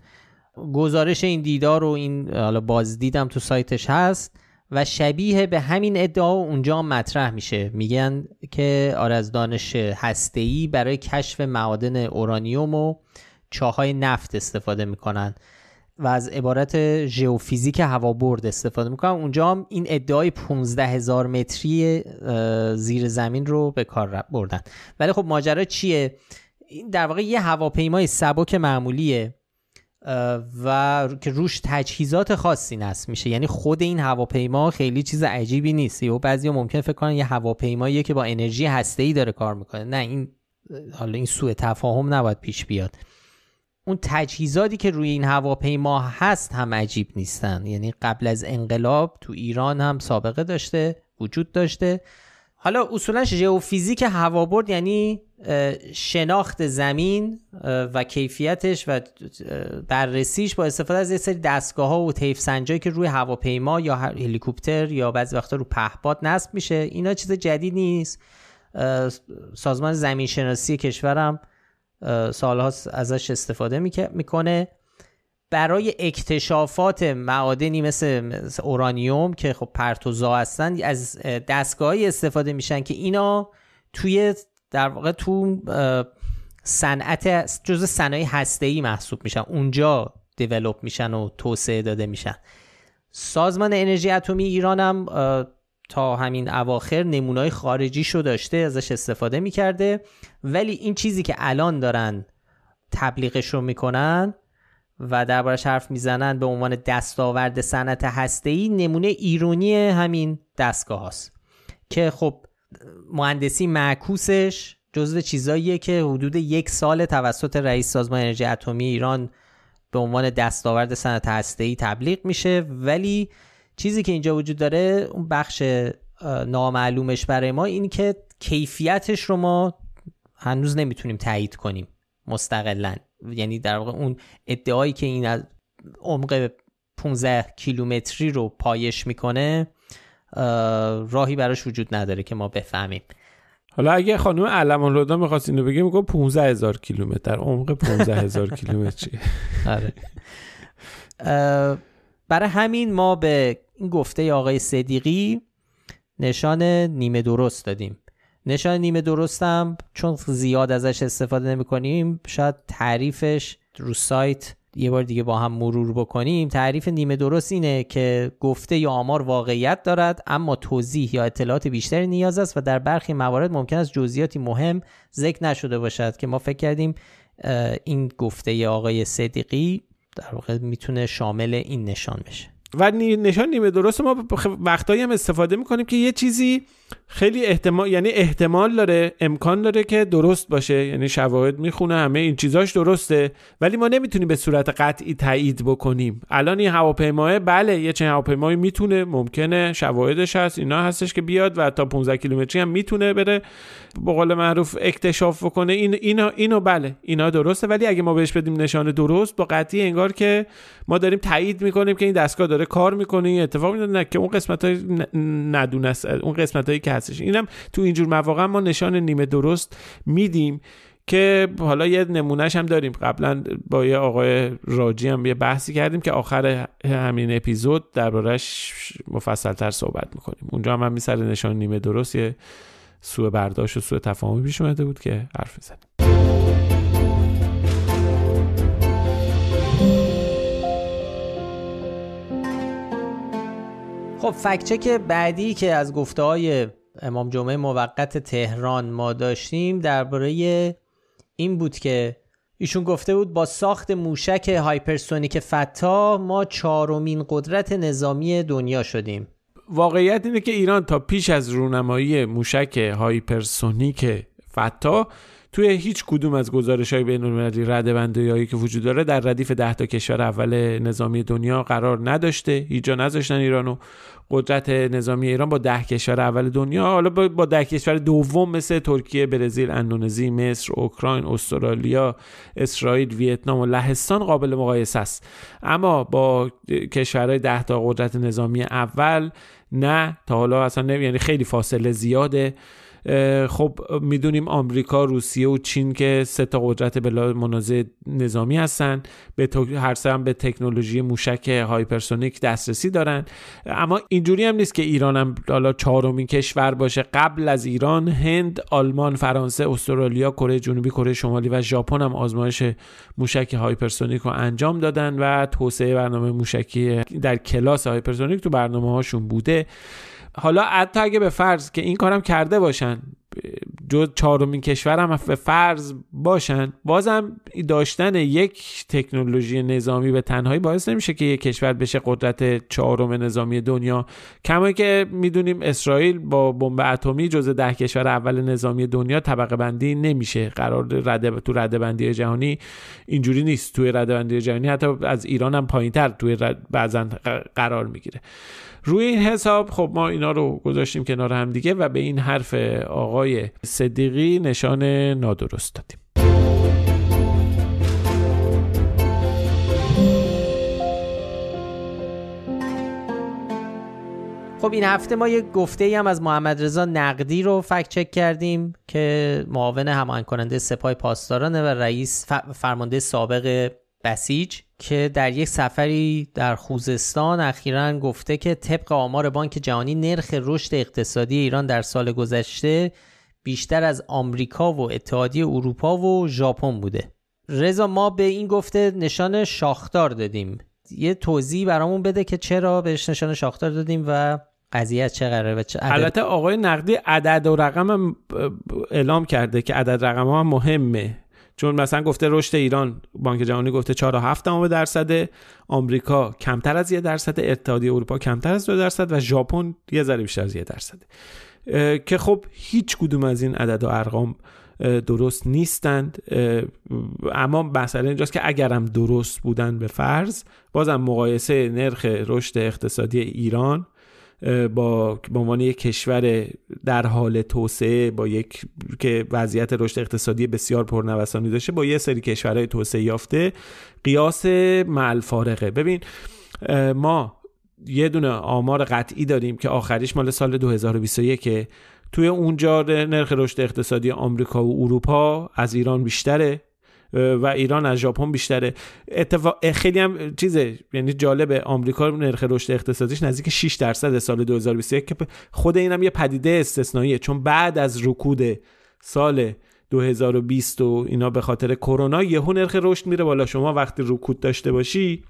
گزارش این دیدار و این حالا بازدیدم تو سایتش هست و شبیه به همین ادعا اونجا مطرح میشه میگن که آره از دانش ای برای کشف معادن اورانیوم و چاهای نفت استفاده میکنن و از عبارت ژئوفیزیک برد استفاده میکنم اونجا هم این ادعای 15 هزار متری زیر زمین رو به کار بردن ولی خب ماجرا چیه در واقع یه هواپیمای سبک معمولیه و که روش تجهیزات خاصی نصب میشه یعنی خود این هواپیما خیلی چیز عجیبی نیست و بعضی ممکن فکر کنن یه هواپیماییه که با انرژی هسته داره کار میکنه نه این حالا این سوء تفاهم نباید پیش بیاد اون تجهیزاتی که روی این هواپیما هست هم عجیب نیستن یعنی قبل از انقلاب تو ایران هم سابقه داشته وجود داشته حالا اصولا ژئوفیزیک هوابرد یعنی شناخت زمین و کیفیتش و بررسیش با استفاده از یه سری دستگاه ها و طیف سنجایی که روی هواپیما یا هلیکوپتر یا بعضی وقتا رو پهپاد نصب میشه اینا چیز جدید نیست سازمان زمین شناسی کشورم سالها ازش استفاده میکنه برای اکتشافات معادنی مثل اورانیوم که خب پرتوزا هستن از دستگاهی استفاده میشن که اینا توی در واقع تو صنعت جزء صنایع ای محسوب میشن اونجا دیولپ میشن و توسعه داده میشن سازمان انرژی اتمی ایران هم تا همین اواخر نمونای خارجی شو داشته ازش استفاده میکرده ولی این چیزی که الان دارن تبلیغش رو میکنن و دربارش حرف میزنن به عنوان دستاورد صنعت ای نمونه ایرونی همین دستگاه هاست که خب مهندسی معکوسش جزو چیزاییه که حدود یک سال توسط رئیس سازمان انرژی اتمی ایران به عنوان دستاورد صنعت ای تبلیغ میشه ولی چیزی که اینجا وجود داره اون بخش نامعلومش برای ما این که کیفیتش رو ما هنوز نمیتونیم تایید کنیم مستقلا یعنی در واقع اون ادعایی که این از عمق 15 کیلومتری رو پایش میکنه راهی براش وجود نداره که ما بفهمیم حالا اگه خانم علمان الهدا میخواست اینو بگه میگه 15 هزار کیلومتر در عمق 15 هزار کیلومتر [laughs] آره برای همین ما به این گفته آقای صدیقی نشان نیمه درست دادیم نشان نیمه درستم چون زیاد ازش استفاده نمی کنیم شاید تعریفش رو سایت یه بار دیگه با هم مرور بکنیم تعریف نیمه درست اینه که گفته یا آمار واقعیت دارد اما توضیح یا اطلاعات بیشتری نیاز است و در برخی موارد ممکن است جزئیاتی مهم ذکر نشده باشد که ما فکر کردیم این گفته ی آقای صدیقی در واقع میتونه شامل این نشان بشه و نشان نیمه درست ما وقتایی هم استفاده میکنیم که یه چیزی خیلی احتمال یعنی احتمال داره امکان داره که درست باشه یعنی شواهد میخونه همه این چیزاش درسته ولی ما نمیتونیم به صورت قطعی تایید بکنیم الان این هواپیماه بله یه چنین هواپیمایی میتونه ممکنه شواهدش هست اینا هستش که بیاد و تا 15 کیلومتری هم میتونه بره به قول معروف اکتشاف بکنه این اینا اینو بله اینا درسته ولی اگه ما بهش بدیم نشانه درست با قطعی انگار که ما داریم تایید میکنیم که این دستگاه داره کار میکنه این اتفاق میفته نه که اون قسمت های ندونست اون قسمت هایی که هستش اینم تو اینجور مواقع ما نشان نیمه درست میدیم که حالا یه نمونهش هم داریم قبلا با یه آقای راجی هم یه بحثی کردیم که آخر همین اپیزود مفصل تر صحبت میکنیم اونجا هم هم سر نشان نیمه درست یه سوء برداشت و سوء تفاهمی پیش اومده بود که حرف میزنیم خب که بعدی که از گفته های امام جمعه موقت تهران ما داشتیم درباره این بود که ایشون گفته بود با ساخت موشک هایپرسونیک فتا ما چهارمین قدرت نظامی دنیا شدیم واقعیت اینه که ایران تا پیش از رونمایی موشک هایپرسونیک فتا توی هیچ کدوم از گزارش های بین المللی که وجود داره در ردیف ده تا کشور اول نظامی دنیا قرار نداشته جا نذاشتن و قدرت نظامی ایران با ده کشور اول دنیا حالا با ده کشور دوم مثل ترکیه، برزیل، اندونزی، مصر، اوکراین، استرالیا، اسرائیل، ویتنام و لهستان قابل مقایسه است. اما با کشورهای ده تا قدرت نظامی اول نه تا حالا اصلا یعنی خیلی فاصله زیاده خب میدونیم آمریکا روسیه و چین که سه تا قدرت بلا منازع نظامی هستن به هر هم به تکنولوژی موشک هایپرسونیک دسترسی دارن اما اینجوری هم نیست که ایران هم حالا چهارمین کشور باشه قبل از ایران هند آلمان فرانسه استرالیا کره جنوبی کره شمالی و ژاپن هم آزمایش موشک هایپرسونیک رو انجام دادن و توسعه برنامه موشکی در کلاس هایپرسونیک تو برنامه هاشون بوده حالا حتی اگه به فرض که این کارم کرده باشن جز چهارمین کشور هم به فرض باشن بازم داشتن یک تکنولوژی نظامی به تنهایی باعث نمیشه که یک کشور بشه قدرت چهارم نظامی دنیا کما که میدونیم اسرائیل با بمب اتمی جز ده کشور اول نظامی دنیا طبقه بندی نمیشه قرار رده تو رده بندی جهانی اینجوری نیست توی رده بندی جهانی حتی از ایران هم پایینتر توی بعضا قرار میگیره روی این حساب خب ما اینا رو گذاشتیم کنار هم دیگه و به این حرف آقای صدیقی نشان نادرست دادیم خب این هفته ما یک گفته ای هم از محمد رضا نقدی رو فکت چک کردیم که معاون همان کننده سپاه پاسدارانه و رئیس فرمانده سابق بسیج که در یک سفری در خوزستان اخیرا گفته که طبق آمار بانک جهانی نرخ رشد اقتصادی ایران در سال گذشته بیشتر از آمریکا و اتحادیه اروپا و ژاپن بوده رضا ما به این گفته نشان شاختار دادیم یه توضیح برامون بده که چرا بهش نشان شاختار دادیم و قضیه چه قراره و چه البته آقای نقدی عدد و رقم اعلام کرده که عدد رقم ها مهمه چون مثلا گفته رشد ایران بانک جهانی گفته 4.7 درصد آمریکا کمتر از 1 درصد اتحادیه اروپا کمتر از 2 درصد و ژاپن یه ذره بیشتر از 1 درصد که خب هیچ کدوم از این عدد و ارقام درست نیستند اما مسئله اینجاست که اگرم درست بودن به فرض بازم مقایسه نرخ رشد اقتصادی ایران با به عنوان یک کشور در حال توسعه با یک که وضعیت رشد اقتصادی بسیار پرنوسانی داشته با یه سری کشورهای توسعه یافته قیاس معل فارقه ببین ما یه دونه آمار قطعی داریم که آخریش مال سال 2021 توی اونجا نرخ رشد اقتصادی آمریکا و اروپا از ایران بیشتره و ایران از ژاپن بیشتره اتفاق خیلی هم چیزه یعنی جالبه آمریکا نرخ رشد اقتصادیش نزدیک 6 درصد سال 2021 که خود اینم یه پدیده استثنائیه چون بعد از رکود سال 2020 و اینا به خاطر کرونا یهو نرخ رشد میره بالا شما وقتی رکود داشته باشی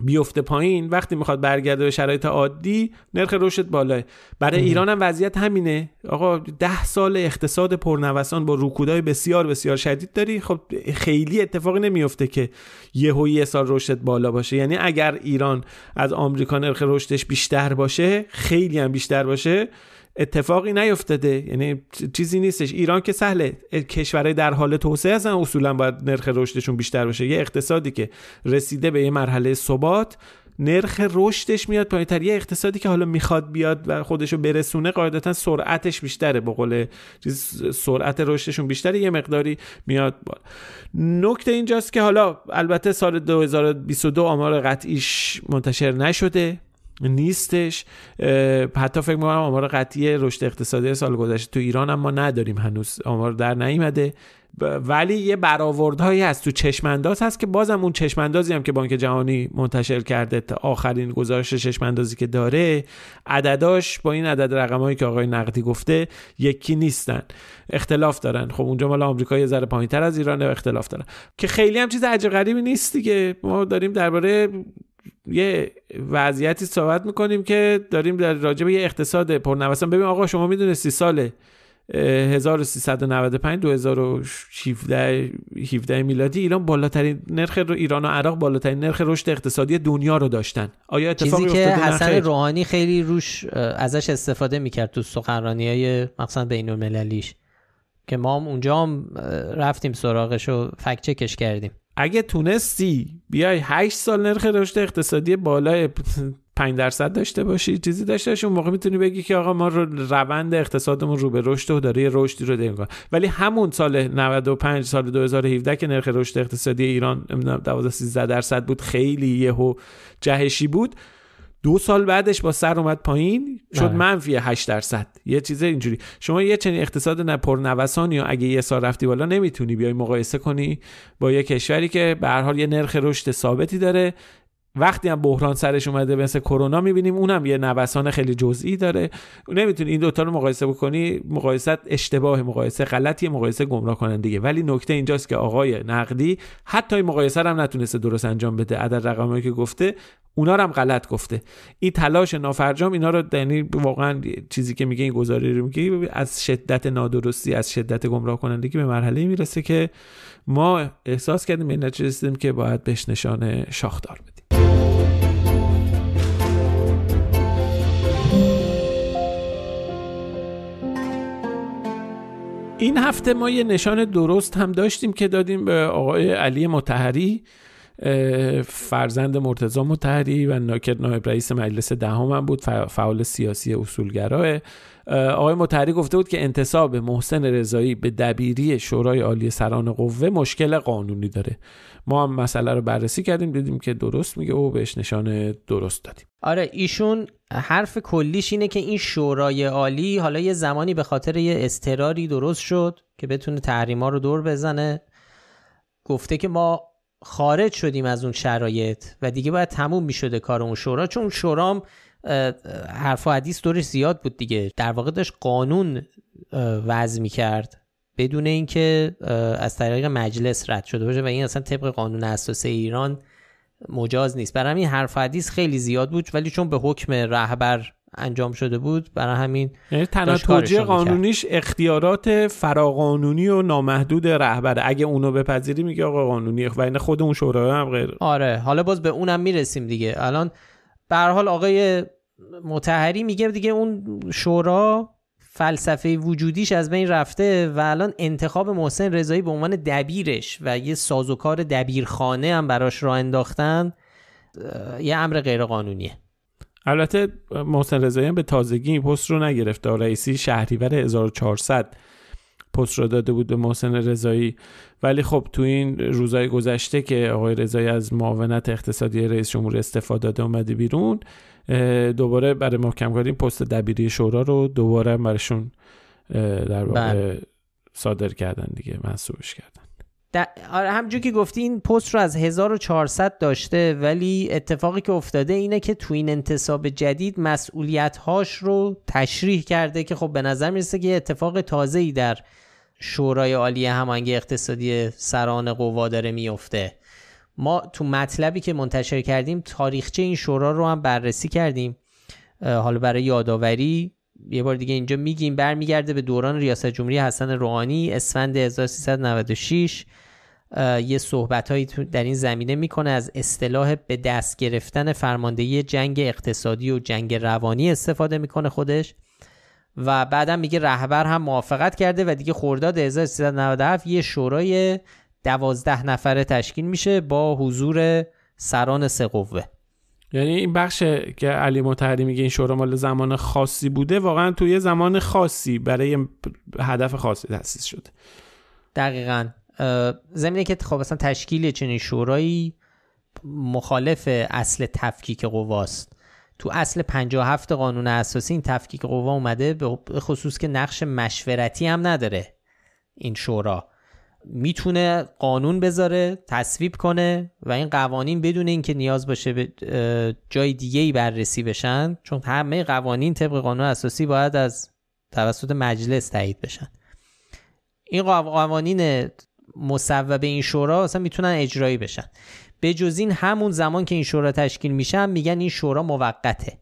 بیفته پایین وقتی میخواد برگرده به شرایط عادی نرخ رشد بالا. برای ایران هم وضعیت همینه آقا ده سال اقتصاد پرنوسان با رکودای بسیار بسیار شدید داری خب خیلی اتفاقی نمیفته که یهو یه سال رشد بالا باشه یعنی اگر ایران از آمریکا نرخ رشدش بیشتر باشه خیلی هم بیشتر باشه اتفاقی نیفتاده یعنی چیزی نیستش ایران که سهله کشورهای در حال توسعه هستن اصولا باید نرخ رشدشون بیشتر باشه یه اقتصادی که رسیده به یه مرحله ثبات نرخ رشدش میاد پایینتر یه اقتصادی که حالا میخواد بیاد و خودشو برسونه قاعدتا سرعتش بیشتره به قول سرعت رشدشون بیشتره یه مقداری میاد بالا نکته اینجاست که حالا البته سال 2022 آمار قطعیش منتشر نشده نیستش حتی فکر میکنم آمار قطعی رشد اقتصادی سال گذشته تو ایران هم ما نداریم هنوز آمار در نیامده ولی یه برآوردهایی هست تو چشمانداز هست که بازم اون چشماندازی هم که بانک جهانی منتشر کرده تا آخرین گزارش چشماندازی که داره عدداش با این عدد رقمایی که آقای نقدی گفته یکی نیستن اختلاف دارن خب اونجا مال آمریکا یه ذره پایینتر از ایران اختلاف دارن که خیلی هم چیز عجیبی نیست دیگه ما داریم درباره یه وضعیتی صحبت میکنیم که داریم در راجع به یه اقتصاد پرنوسان ببین آقا شما میدونستی سال 1395 2017 17 میلادی ایران بالاترین نرخ رو ایران و عراق بالاترین نرخ رشد اقتصادی دنیا رو داشتن آیا اتفاقی که حسن روحانی خیلی روش ازش استفاده میکرد تو سخنرانی های مقصد بین که ما اونجا هم رفتیم سراغش و فکچکش کردیم اگه تونستی بیای 8 سال نرخ رشد اقتصادی بالای 5 درصد داشته باشی چیزی داشته باشی اون موقع میتونی بگی که آقا ما رو روند اقتصادمون رو به رشد و داره رشدی رو دیگه ولی همون سال 95 سال 2017 که نرخ رشد اقتصادی ایران 12 13 درصد بود خیلی یهو جهشی بود دو سال بعدش با سر اومد پایین شد بله. منفی 8 درصد یه چیز اینجوری شما یه چنین اقتصاد پرنوسانی یا اگه یه سال رفتی بالا نمیتونی بیای مقایسه کنی با یه کشوری که به هر حال یه نرخ رشد ثابتی داره وقتی هم بحران سرش اومده مثل کرونا میبینیم اونم یه نوسان خیلی جزئی داره نمیتونی این دوتا رو مقایسه بکنی مقایسه اشتباه مقایسه غلطی مقایسه گمراه دیگه ولی نکته اینجاست که آقای نقدی حتی این مقایسه هم نتونسته درست انجام بده عدد رقمی که گفته اونا رو هم غلط گفته این تلاش نافرجام اینا رو یعنی واقعا چیزی که میگه این گزاری رو میگه از شدت نادرستی از شدت گمراه کنندگی به مرحله میرسه که ما احساس کردیم این یعنی نتیجه که باید بهش نشانه شاخدار بدیم این هفته ما یه نشان درست هم داشتیم که دادیم به آقای علی متحری فرزند مرتضا متحری و ناکر نایب رئیس مجلس دهم هم بود فعال سیاسی اصولگراه آقای متحری گفته بود که انتصاب محسن رضایی به دبیری شورای عالی سران قوه مشکل قانونی داره ما هم مسئله رو بررسی کردیم دیدیم که درست میگه او بهش نشان درست دادیم آره ایشون حرف کلیش اینه که این شورای عالی حالا یه زمانی به خاطر یه استراری درست شد که بتونه تحریما رو دور بزنه گفته که ما خارج شدیم از اون شرایط و دیگه باید تموم میشده کار اون شورا چون شورام حرف و حدیث دورش زیاد بود دیگه در واقع داشت قانون وضع میکرد بدون اینکه از طریق مجلس رد شده باشه و این اصلا طبق قانون اساسی ایران مجاز نیست برای همین حرف حدیث خیلی زیاد بود ولی چون به حکم رهبر انجام شده بود برای همین یعنی تنها توجیه قانونیش اختیارات فراقانونی و نامحدود رهبر اگه اونو بپذیری میگه آقا قانونی و این خود اون شورا هم غیر آره حالا باز به اونم میرسیم دیگه الان به حال آقای متحری میگه دیگه اون شورا فلسفه وجودیش از بین رفته و الان انتخاب محسن رضایی به عنوان دبیرش و یه سازوکار دبیرخانه هم براش را انداختن یه امر غیرقانونیه البته محسن رضایی به تازگی این پست رو نگرفت رئیسی شهریور 1400 پست رو داده بود به محسن رضایی ولی خب تو این روزای گذشته که آقای رضایی از معاونت اقتصادی رئیس جمهور استفاده داده اومده بیرون دوباره برای محکم کردن پست دبیری شورا رو دوباره برشون در واقع بله. صادر کردن دیگه منصوبش کردن آره همجور که گفتی این پست رو از 1400 داشته ولی اتفاقی که افتاده اینه که تو این انتصاب جدید مسئولیت هاش رو تشریح کرده که خب به نظر میرسه که اتفاق ای در شورای عالی هماهنگی اقتصادی سران قوا داره میفته ما تو مطلبی که منتشر کردیم تاریخچه این شورا رو هم بررسی کردیم حالا برای یادآوری یه بار دیگه اینجا میگیم برمیگرده به دوران ریاست جمهوری حسن روحانی اسفند 1396 یه صحبت هایی در این زمینه میکنه از اصطلاح به دست گرفتن فرماندهی جنگ اقتصادی و جنگ روانی استفاده میکنه خودش و بعدم میگه رهبر هم موافقت کرده و دیگه خرداد 1397 یه شورای دوازده نفره تشکیل میشه با حضور سران سه قوه یعنی این بخش که علی متحری میگه این شورا مال زمان خاصی بوده واقعا توی زمان خاصی برای هدف خاصی تاسیس شده دقیقا زمینه که خب اصلا تشکیل چنین شورایی مخالف اصل تفکیک قواست تو اصل 57 قانون اساسی این تفکیک قوا اومده به خصوص که نقش مشورتی هم نداره این شورا میتونه قانون بذاره تصویب کنه و این قوانین بدون اینکه نیاز باشه به جای دیگه ای بررسی بشن چون همه قوانین طبق قانون اساسی باید از توسط مجلس تایید بشن این قوانین مصوبه این شورا اصلا میتونن اجرایی بشن به جز این همون زمان که این شورا تشکیل میشن میگن این شورا موقته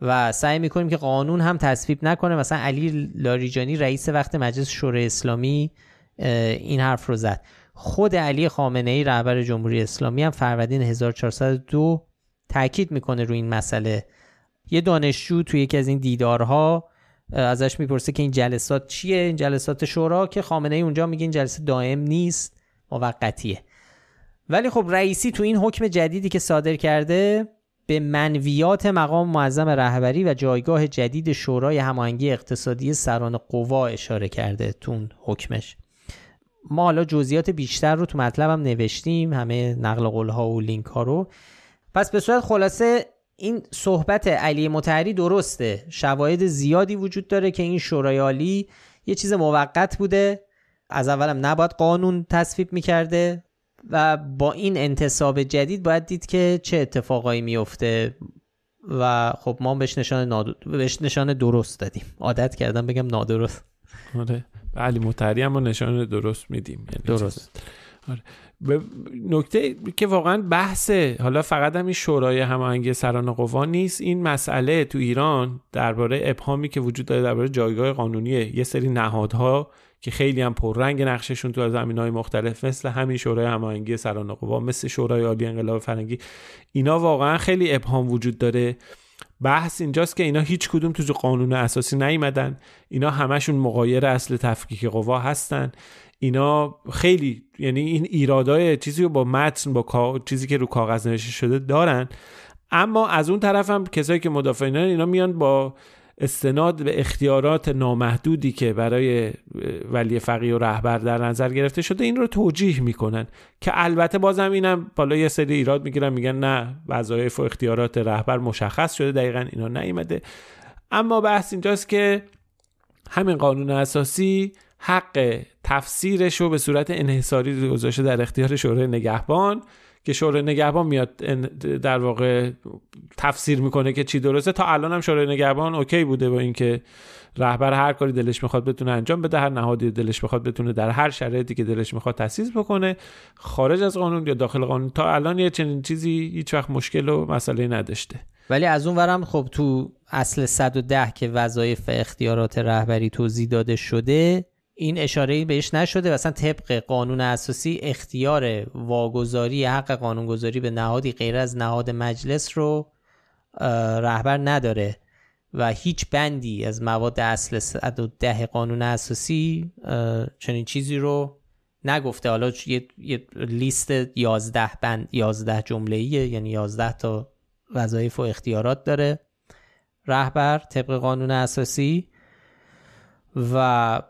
و سعی میکنیم که قانون هم تصویب نکنه مثلا علی لاریجانی رئیس وقت مجلس شورای اسلامی این حرف رو زد خود علی خامنه ای رهبر جمهوری اسلامی هم فروردین 1402 تاکید میکنه روی این مسئله یه دانشجو توی یکی از این دیدارها ازش میپرسه که این جلسات چیه این جلسات شورا که خامنه ای اونجا میگه این جلسه دائم نیست موقتیه ولی خب رئیسی تو این حکم جدیدی که صادر کرده به منویات مقام معظم رهبری و جایگاه جدید شورای هماهنگی اقتصادی سران قوا اشاره کرده تون حکمش ما حالا جزئیات بیشتر رو تو مطلبم نوشتیم همه نقل قول ها و لینک ها رو پس به صورت خلاصه این صحبت علی متحری درسته شواهد زیادی وجود داره که این شورای عالی یه چیز موقت بوده از اولم نباید قانون تصفیب میکرده و با این انتصاب جدید باید دید که چه اتفاقایی میفته و خب ما بهش نشان, درست دادیم عادت کردم بگم نادرست آره. علی متحری هم نشان درست میدیم یعنی درست آره. نکته که واقعا بحثه حالا فقط هم این شورای هماهنگی سران قوا نیست این مسئله تو ایران درباره ابهامی که وجود داره درباره جایگاه قانونی یه سری نهادها که خیلی هم پررنگ نقششون تو زمین های مختلف مثل همین شورای هماهنگی سران قوا مثل شورای عالی انقلاب فرنگی اینا واقعا خیلی ابهام وجود داره بحث اینجاست که اینا هیچ کدوم تو قانون اساسی نیمدن اینا همشون مقایر اصل تفکیک قوا هستن اینا خیلی یعنی این ایرادای چیزی رو با متن با چیزی که رو کاغذ نوشته شده دارن اما از اون طرف هم کسایی که مدافعین اینا میان با استناد به اختیارات نامحدودی که برای ولی فقیه و رهبر در نظر گرفته شده این رو توجیح میکنن که البته بازم اینم بالا یه سری ایراد میگیرن میگن نه وظایف و اختیارات رهبر مشخص شده دقیقا اینا نیمده اما بحث اینجاست که همین قانون اساسی حق تفسیرش رو به صورت انحصاری گذاشته در اختیار شورای نگهبان که شورای نگهبان میاد در واقع تفسیر میکنه که چی درسته تا الان هم شورای نگهبان اوکی بوده با اینکه رهبر هر کاری دلش میخواد بتونه انجام بده هر نهادی دلش میخواد بتونه در هر شرایطی که دلش میخواد تاسیس بکنه خارج از قانون یا داخل قانون تا الان یه چنین چیزی هیچ وقت مشکل و مسئله نداشته ولی از اون ورم خب تو اصل 110 که وظایف اختیارات رهبری توضیح داده شده این اشاره بهش نشده و اصلا طبق قانون اساسی اختیار واگذاری حق قانونگذاری به نهادی غیر از نهاد مجلس رو رهبر نداره و هیچ بندی از مواد اصل 110 قانون اساسی چنین چیزی رو نگفته حالا یه, لیست 11 بند 11 جمله یعنی 11 تا وظایف و اختیارات داره رهبر طبق قانون اساسی و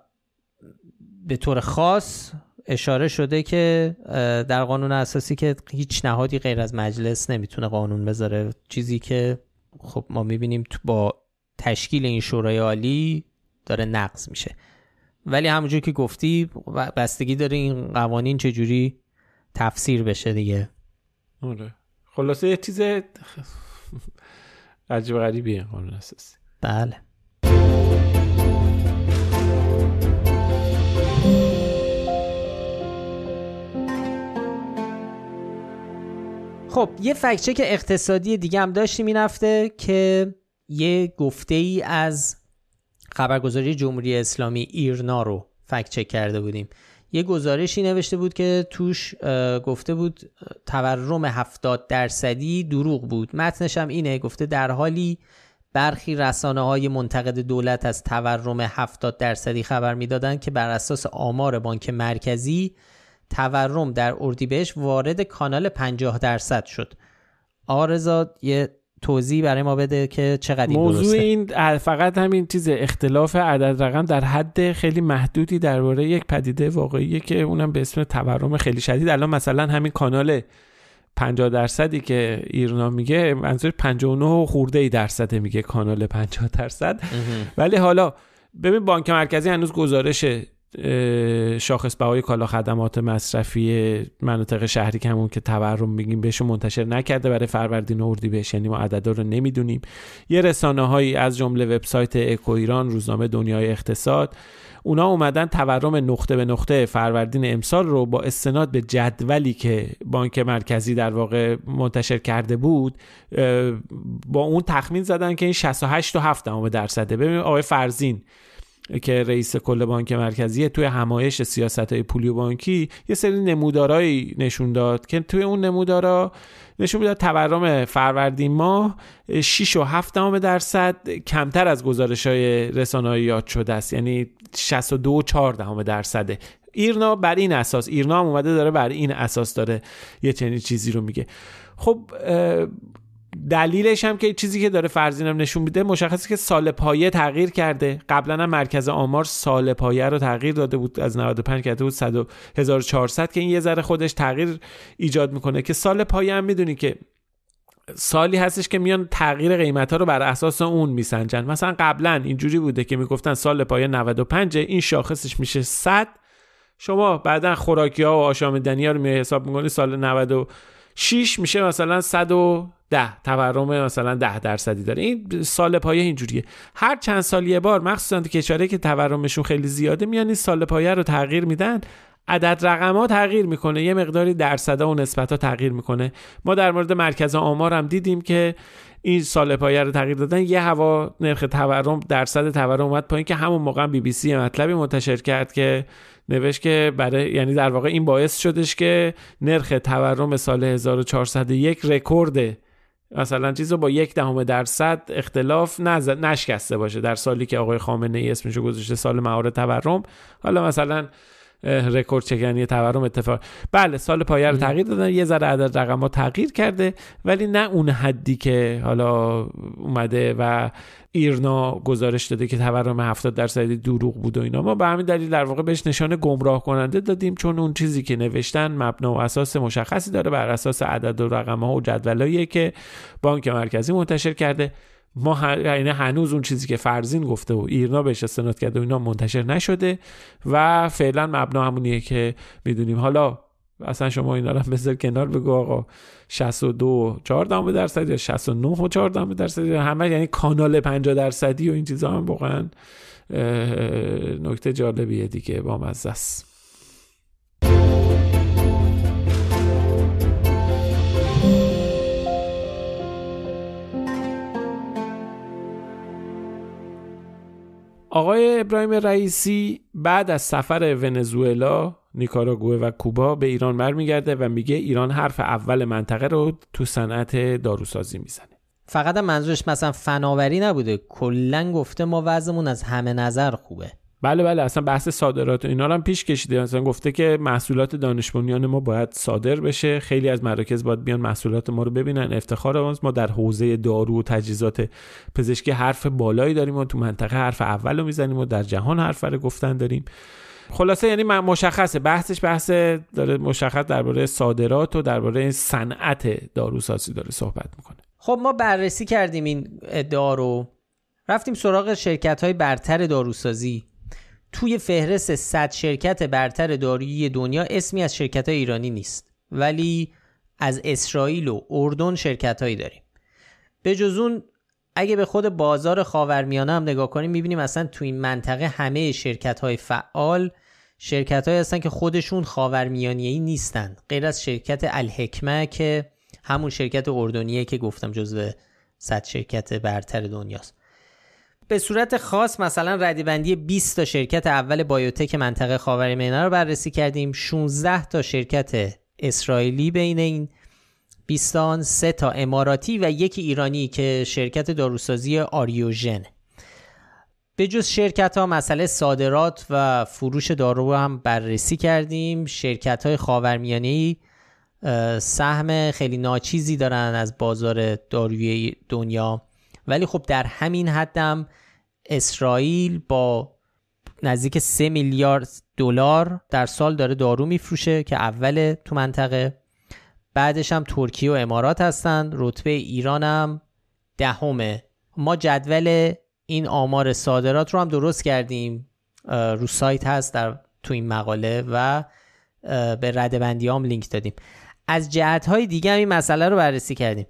به طور خاص اشاره شده که در قانون اساسی که هیچ نهادی غیر از مجلس نمیتونه قانون بذاره چیزی که خب ما میبینیم با تشکیل این شورای عالی داره نقض میشه ولی همونجور که گفتی بستگی داره این قوانین چجوری تفسیر بشه دیگه آره خلاصه یه چیز عجب غریبیه قانون اساسی بله خب یه که اقتصادی دیگه هم داشتیم این هفته که یه گفته ای از خبرگزاری جمهوری اسلامی ایرنا رو فکچه کرده بودیم یه گزارشی نوشته بود که توش گفته بود تورم 70 درصدی دروغ بود متنش هم اینه گفته در حالی برخی رسانه های منتقد دولت از تورم 70 درصدی خبر میدادند که بر اساس آمار بانک مرکزی تورم در اردیبهشت وارد کانال 50 درصد شد آرزا یه توضیح برای ما بده که چقدر این موضوع این فقط همین چیز اختلاف عدد رقم در حد خیلی محدودی درباره یک پدیده واقعیه که اونم به اسم تورم خیلی شدید الان مثلا همین کانال 50 درصدی که ایرنا میگه منظور 59 خورده ای درصده میگه کانال 50 درصد ولی حالا ببین بانک مرکزی هنوز گزارش شاخص بهای کالا خدمات مصرفی مناطق شهری که همون که تورم میگیم بهشون منتشر نکرده برای فروردین و بهش یعنی ما عددا رو نمیدونیم یه رسانه هایی از جمله وبسایت اکو ایران روزنامه دنیای اقتصاد اونا اومدن تورم نقطه به نقطه فروردین امسال رو با استناد به جدولی که بانک مرکزی در واقع منتشر کرده بود با اون تخمین زدن که این 68 و 7 درصده ببینید آقای فرزین که رئیس کل بانک مرکزی توی همایش سیاست های پولی و بانکی یه سری نمودارایی نشون داد که توی اون نمودارا نشون میداد تورم فروردین ماه 6 و 7 درصد کمتر از گزارش های رسانه‌ای یاد شده است یعنی 62 و 4 درصده ایرنا بر این اساس ایرنا هم اومده داره بر این اساس داره یه چنین چیزی رو میگه خب دلیلش هم که چیزی که داره فرزینم نشون میده مشخصه که سال پایه تغییر کرده قبلا هم مرکز آمار سال پایه رو تغییر داده بود از 95 کرده بود 1400 که این یه ذره خودش تغییر ایجاد میکنه که سال پایه هم میدونی که سالی هستش که میان تغییر قیمت ها رو بر اساس اون میسنجن مثلا قبلا اینجوری بوده که میگفتن سال پایه 95 این شاخصش میشه 100 شما بعدا خوراکی ها و آشامیدنی ها رو می حساب میکنی سال 6 میشه مثلا 110 تورم مثلا 10 درصدی داره این سال پایه اینجوریه هر چند سال یه بار مخصوصا تو کشورهایی که تورمشون خیلی زیاده میان این سال پایه رو تغییر میدن عدد رقم ها تغییر میکنه یه مقداری درصدها و نسبت ها تغییر میکنه ما در مورد مرکز آمار هم دیدیم که این سال پایه رو تغییر دادن یه هوا نرخ تورم درصد تورم اومد پایین که همون موقع بی بی سی مطلبی منتشر کرد که نوشت که برای یعنی در واقع این باعث شدش که نرخ تورم سال 1401 رکورد مثلا چیز رو با یک دهم درصد اختلاف نشکسته باشه در سالی که آقای خامنه ای اسمش رو گذاشته سال مهار تورم حالا مثلا رکورد چکنی تورم اتفاق بله سال پایه رو تغییر دادن یه ذره عدد رقم ها تغییر کرده ولی نه اون حدی که حالا اومده و ایرنا گزارش داده که تورم 70 درصدی دروغ بود و اینا ما به همین دلیل در واقع بهش نشان گمراه کننده دادیم چون اون چیزی که نوشتن مبنا و اساس مشخصی داره بر اساس عدد و رقم ها و جدولایی که بانک مرکزی منتشر کرده ما یعنی هنوز اون چیزی که فرزین گفته و ایرنا بهش استناد کرده و اینا منتشر نشده و فعلا مبنا همونیه که میدونیم حالا اصلا شما اینا رو بذار کنار بگو آقا 62 4 درصد یا 69 و 4 درصد همه یعنی کانال 50 درصدی و این چیزا هم واقعا نکته جالبیه دیگه با مزه است آقای ابراهیم رئیسی بعد از سفر ونزوئلا نیکاراگوه و کوبا به ایران برمیگرده و میگه ایران حرف اول منطقه رو تو صنعت داروسازی میزنه فقط منظورش مثلا فناوری نبوده کلا گفته ما وضعمون از همه نظر خوبه بله بله اصلا بحث صادرات اینا هم پیش کشیده اصلا گفته که محصولات دانش ما باید صادر بشه خیلی از مراکز باید بیان محصولات ما رو ببینن افتخار ما در حوزه دارو و تجهیزات پزشکی حرف بالایی داریم و تو منطقه حرف اول رو میزنیم و در جهان حرف رو گفتن داریم خلاصه یعنی مشخصه بحثش بحث داره مشخص درباره صادرات و درباره صنعت داروسازی داره صحبت میکنه خب ما بررسی کردیم این ادعا رو رفتیم سراغ شرکت های برتر داروسازی توی فهرست 100 شرکت برتر دارویی دنیا اسمی از شرکت های ایرانی نیست ولی از اسرائیل و اردن شرکت هایی داریم به جز اون اگه به خود بازار خاورمیانه هم نگاه کنیم میبینیم اصلا تو این منطقه همه شرکت های فعال شرکت های هستن که خودشون ای نیستن غیر از شرکت الحکمه که همون شرکت اردنیه که گفتم جزو 100 شرکت برتر دنیاست به صورت خاص مثلا ردیبندی 20 تا شرکت اول بایوتک منطقه خاورمیانه رو بررسی کردیم 16 تا شرکت اسرائیلی بین این 20 سه تا اماراتی و یکی ایرانی که شرکت داروسازی آریوژن به جز شرکت ها مسئله صادرات و فروش دارو هم بررسی کردیم شرکت های خاورمیانه سهم خیلی ناچیزی دارن از بازار داروی دنیا ولی خب در همین حدم اسرائیل با نزدیک 3 میلیارد دلار در سال داره دارو میفروشه که اول تو منطقه بعدش هم ترکیه و امارات هستن رتبه ایران هم دهمه ما جدول این آمار صادرات رو هم درست کردیم رو سایت هست در تو این مقاله و به ردبندی هم لینک دادیم از جهت های دیگه هم این مسئله رو بررسی کردیم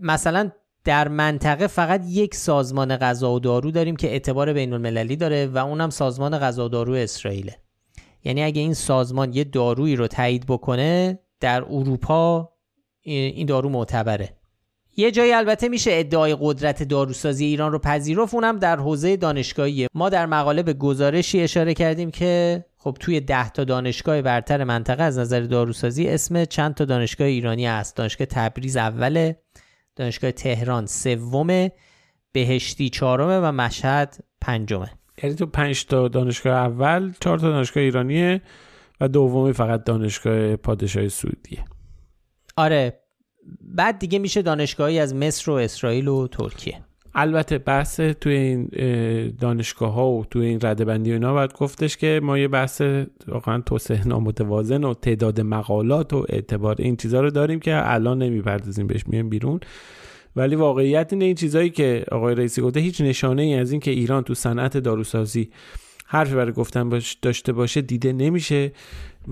مثلا در منطقه فقط یک سازمان غذا و دارو داریم که اعتبار بین المللی داره و اونم سازمان غذا و دارو اسرائیله یعنی اگه این سازمان یه دارویی رو تایید بکنه در اروپا این دارو معتبره یه جایی البته میشه ادعای قدرت داروسازی ایران رو پذیرفت اونم در حوزه دانشگاهی ما در مقاله به گزارشی اشاره کردیم که خب توی 10 تا دانشگاه برتر منطقه از نظر داروسازی اسم چند تا دانشگاه ایرانی است؟ دانشگاه تبریز اوله دانشگاه تهران سومه بهشتی چهارمه و مشهد پنجمه یعنی تو پنج تا دانشگاه اول چهار تا دانشگاه ایرانیه و دومی فقط دانشگاه پادشاه سعودیه آره بعد دیگه میشه دانشگاهی از مصر و اسرائیل و ترکیه البته بحث توی این دانشگاه ها و توی این رده بندی اینا باید گفتش که ما یه بحث واقعا توسعه نامتوازن و تعداد مقالات و اعتبار این چیزها رو داریم که الان نمیپردازیم بهش میایم بیرون ولی واقعیت اینه این چیزایی که آقای رئیسی گفته هیچ نشانه ای از این که ایران تو صنعت داروسازی حرف برای گفتن باش داشته باشه دیده نمیشه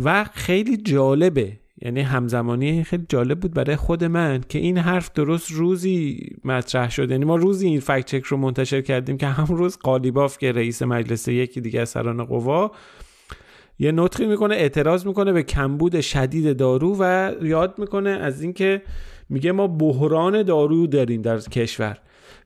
و خیلی جالبه یعنی همزمانی خیلی جالب بود برای خود من که این حرف درست روزی مطرح شد یعنی ما روزی این فکت چک رو منتشر کردیم که هم روز قالیباف که رئیس مجلس یکی دیگه از سران قوا یه نطقی میکنه اعتراض میکنه به کمبود شدید دارو و یاد میکنه از اینکه میگه ما بحران دارو داریم در کشور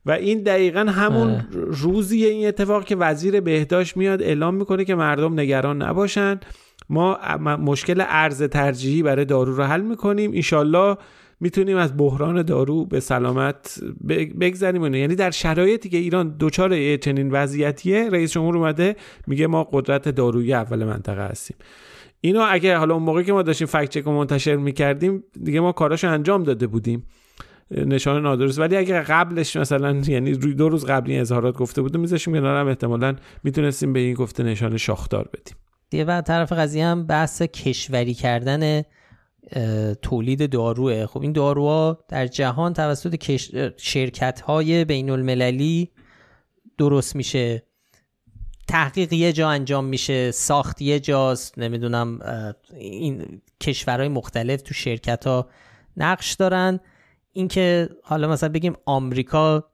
و این دقیقا همون روزی این اتفاق که وزیر بهداشت میاد اعلام میکنه که مردم نگران نباشند ما مشکل ارز ترجیحی برای دارو رو حل میکنیم اینشاالله میتونیم از بحران دارو به سلامت بگذریم یعنی در شرایطی که ایران دچار چنین وضعیتیه رئیس جمهور اومده میگه ما قدرت دارویی اول منطقه هستیم اینو اگه حالا اون موقعی که ما داشتیم فکت چک منتشر میکردیم دیگه ما کاراشو انجام داده بودیم نشان نادرست ولی اگه قبلش مثلا یعنی روی دو روز قبل این اظهارات گفته بود میذاشیم کنارم احتمالا میتونستیم به این گفته نشان شاخدار بدیم دیگه بعد طرف قضیه هم بحث کشوری کردن تولید داروه خب این داروها در جهان توسط شرکت های بین المللی درست میشه تحقیق یه جا انجام میشه ساخت یه جاست نمیدونم این کشورهای مختلف تو شرکت ها نقش دارن اینکه حالا مثلا بگیم آمریکا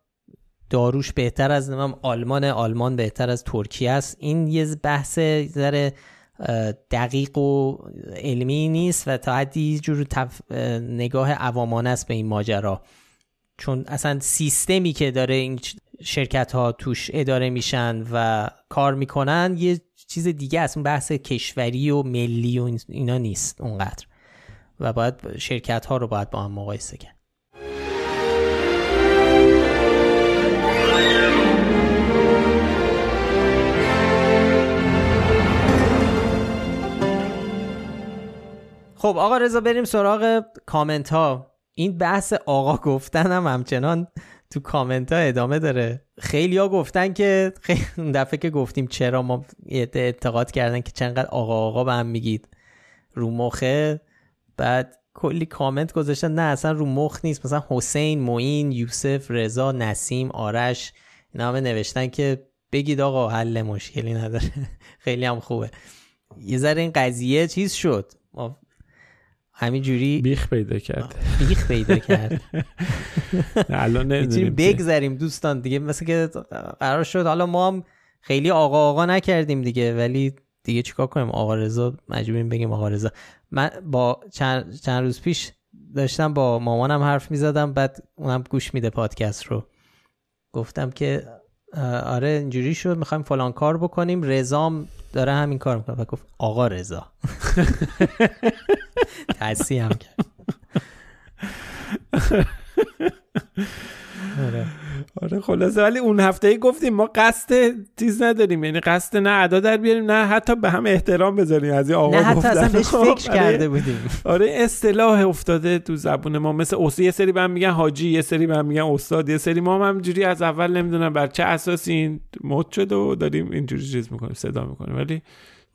داروش بهتر از نمام آلمان آلمان بهتر از ترکیه است این یه بحث ذره دقیق و علمی نیست و تا حدی جور تف... نگاه عوامانه است به این ماجرا چون اصلا سیستمی که داره این شرکت ها توش اداره میشن و کار میکنن یه چیز دیگه است اون بحث کشوری و ملی و اینا نیست اونقدر و باید شرکت ها رو باید با هم مقایسه کرد خب آقا رضا بریم سراغ کامنت ها این بحث آقا گفتن هم همچنان تو کامنت ها ادامه داره خیلی ها گفتن که خیلی دفعه که گفتیم چرا ما اعتقاد کردن که چنقدر آقا آقا به هم میگید رو مخه بعد کلی کامنت گذاشتن نه اصلا رو مخ نیست مثلا حسین معین یوسف رضا نسیم آرش نامه نوشتن که بگید آقا حل مشکلی نداره [laughs] خیلی هم خوبه یه ذره این قضیه چیز شد ما همینجوری بیخ پیدا کرد بیخ پیدا کرد [laughs] الان نمیدونیم بگذریم دوستان دیگه مثل که قرار شد حالا ما هم خیلی آقا آقا نکردیم دیگه ولی دیگه چیکار کنیم آقا رضا مجبوریم بگیم آقا رضا من با چند, چند روز پیش داشتم با مامانم حرف میزدم بعد اونم گوش میده پادکست رو گفتم که آره اینجوری شد میخوایم فلان کار بکنیم رضام داره همین کار میکنه و گفت آقا رضا [laughs] تصحیح هم کرد [laughs] آره آره خلاصه ولی اون هفته ای گفتیم ما قصد تیز نداریم یعنی قصد نه ادا در بیاریم نه حتی به هم احترام بذاریم از این آقا نه حتی اصلا بهش خب، فکر کرده بودیم آره اصطلاح افتاده تو زبون ما مثل اوسی یه سری بهم میگن حاجی یه سری بهم میگن استاد یه سری ما هم همجوری از اول نمیدونم بر چه اساسی این مد شده و داریم اینجوری چیز میکنیم صدا میکنیم ولی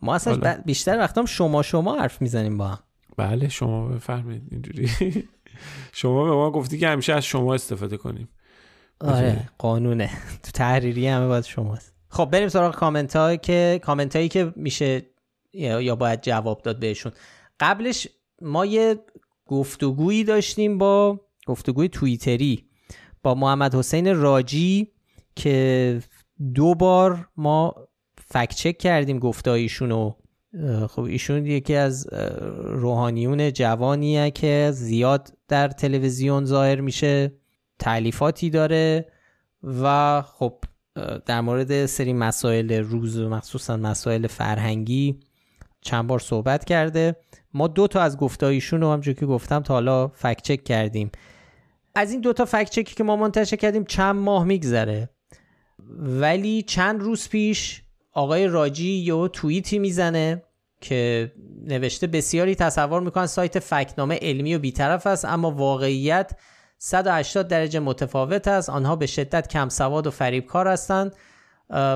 ما اصلا حالا. بیشتر هم شما شما حرف میزنیم با هم بله شما بفرمایید اینجوری [laughs] شما به ما گفتی که همیشه از شما استفاده کنیم آره قانونه [laughs] تو تحریری همه باید شماست خب بریم سراغ کامنت هایی که کامنت هایی که میشه یا باید جواب داد بهشون قبلش ما یه گفتگویی داشتیم با گفتگوی توییتری با محمد حسین راجی که دو بار ما فکچک کردیم گفته ایشونو خب ایشون یکی از روحانیون جوانیه که زیاد در تلویزیون ظاهر میشه تعلیفاتی داره و خب در مورد سری مسائل روز و مخصوصا مسائل فرهنگی چند بار صحبت کرده ما دو تا از گفتایشون رو همجور که گفتم تا حالا فکچک چک کردیم از این دو تا چکی که ما منتشر کردیم چند ماه میگذره ولی چند روز پیش آقای راجی یه توییتی میزنه که نوشته بسیاری تصور میکنن سایت فکنامه علمی و بیطرف است اما واقعیت 180 درجه متفاوت است آنها به شدت کم سواد و فریبکار هستند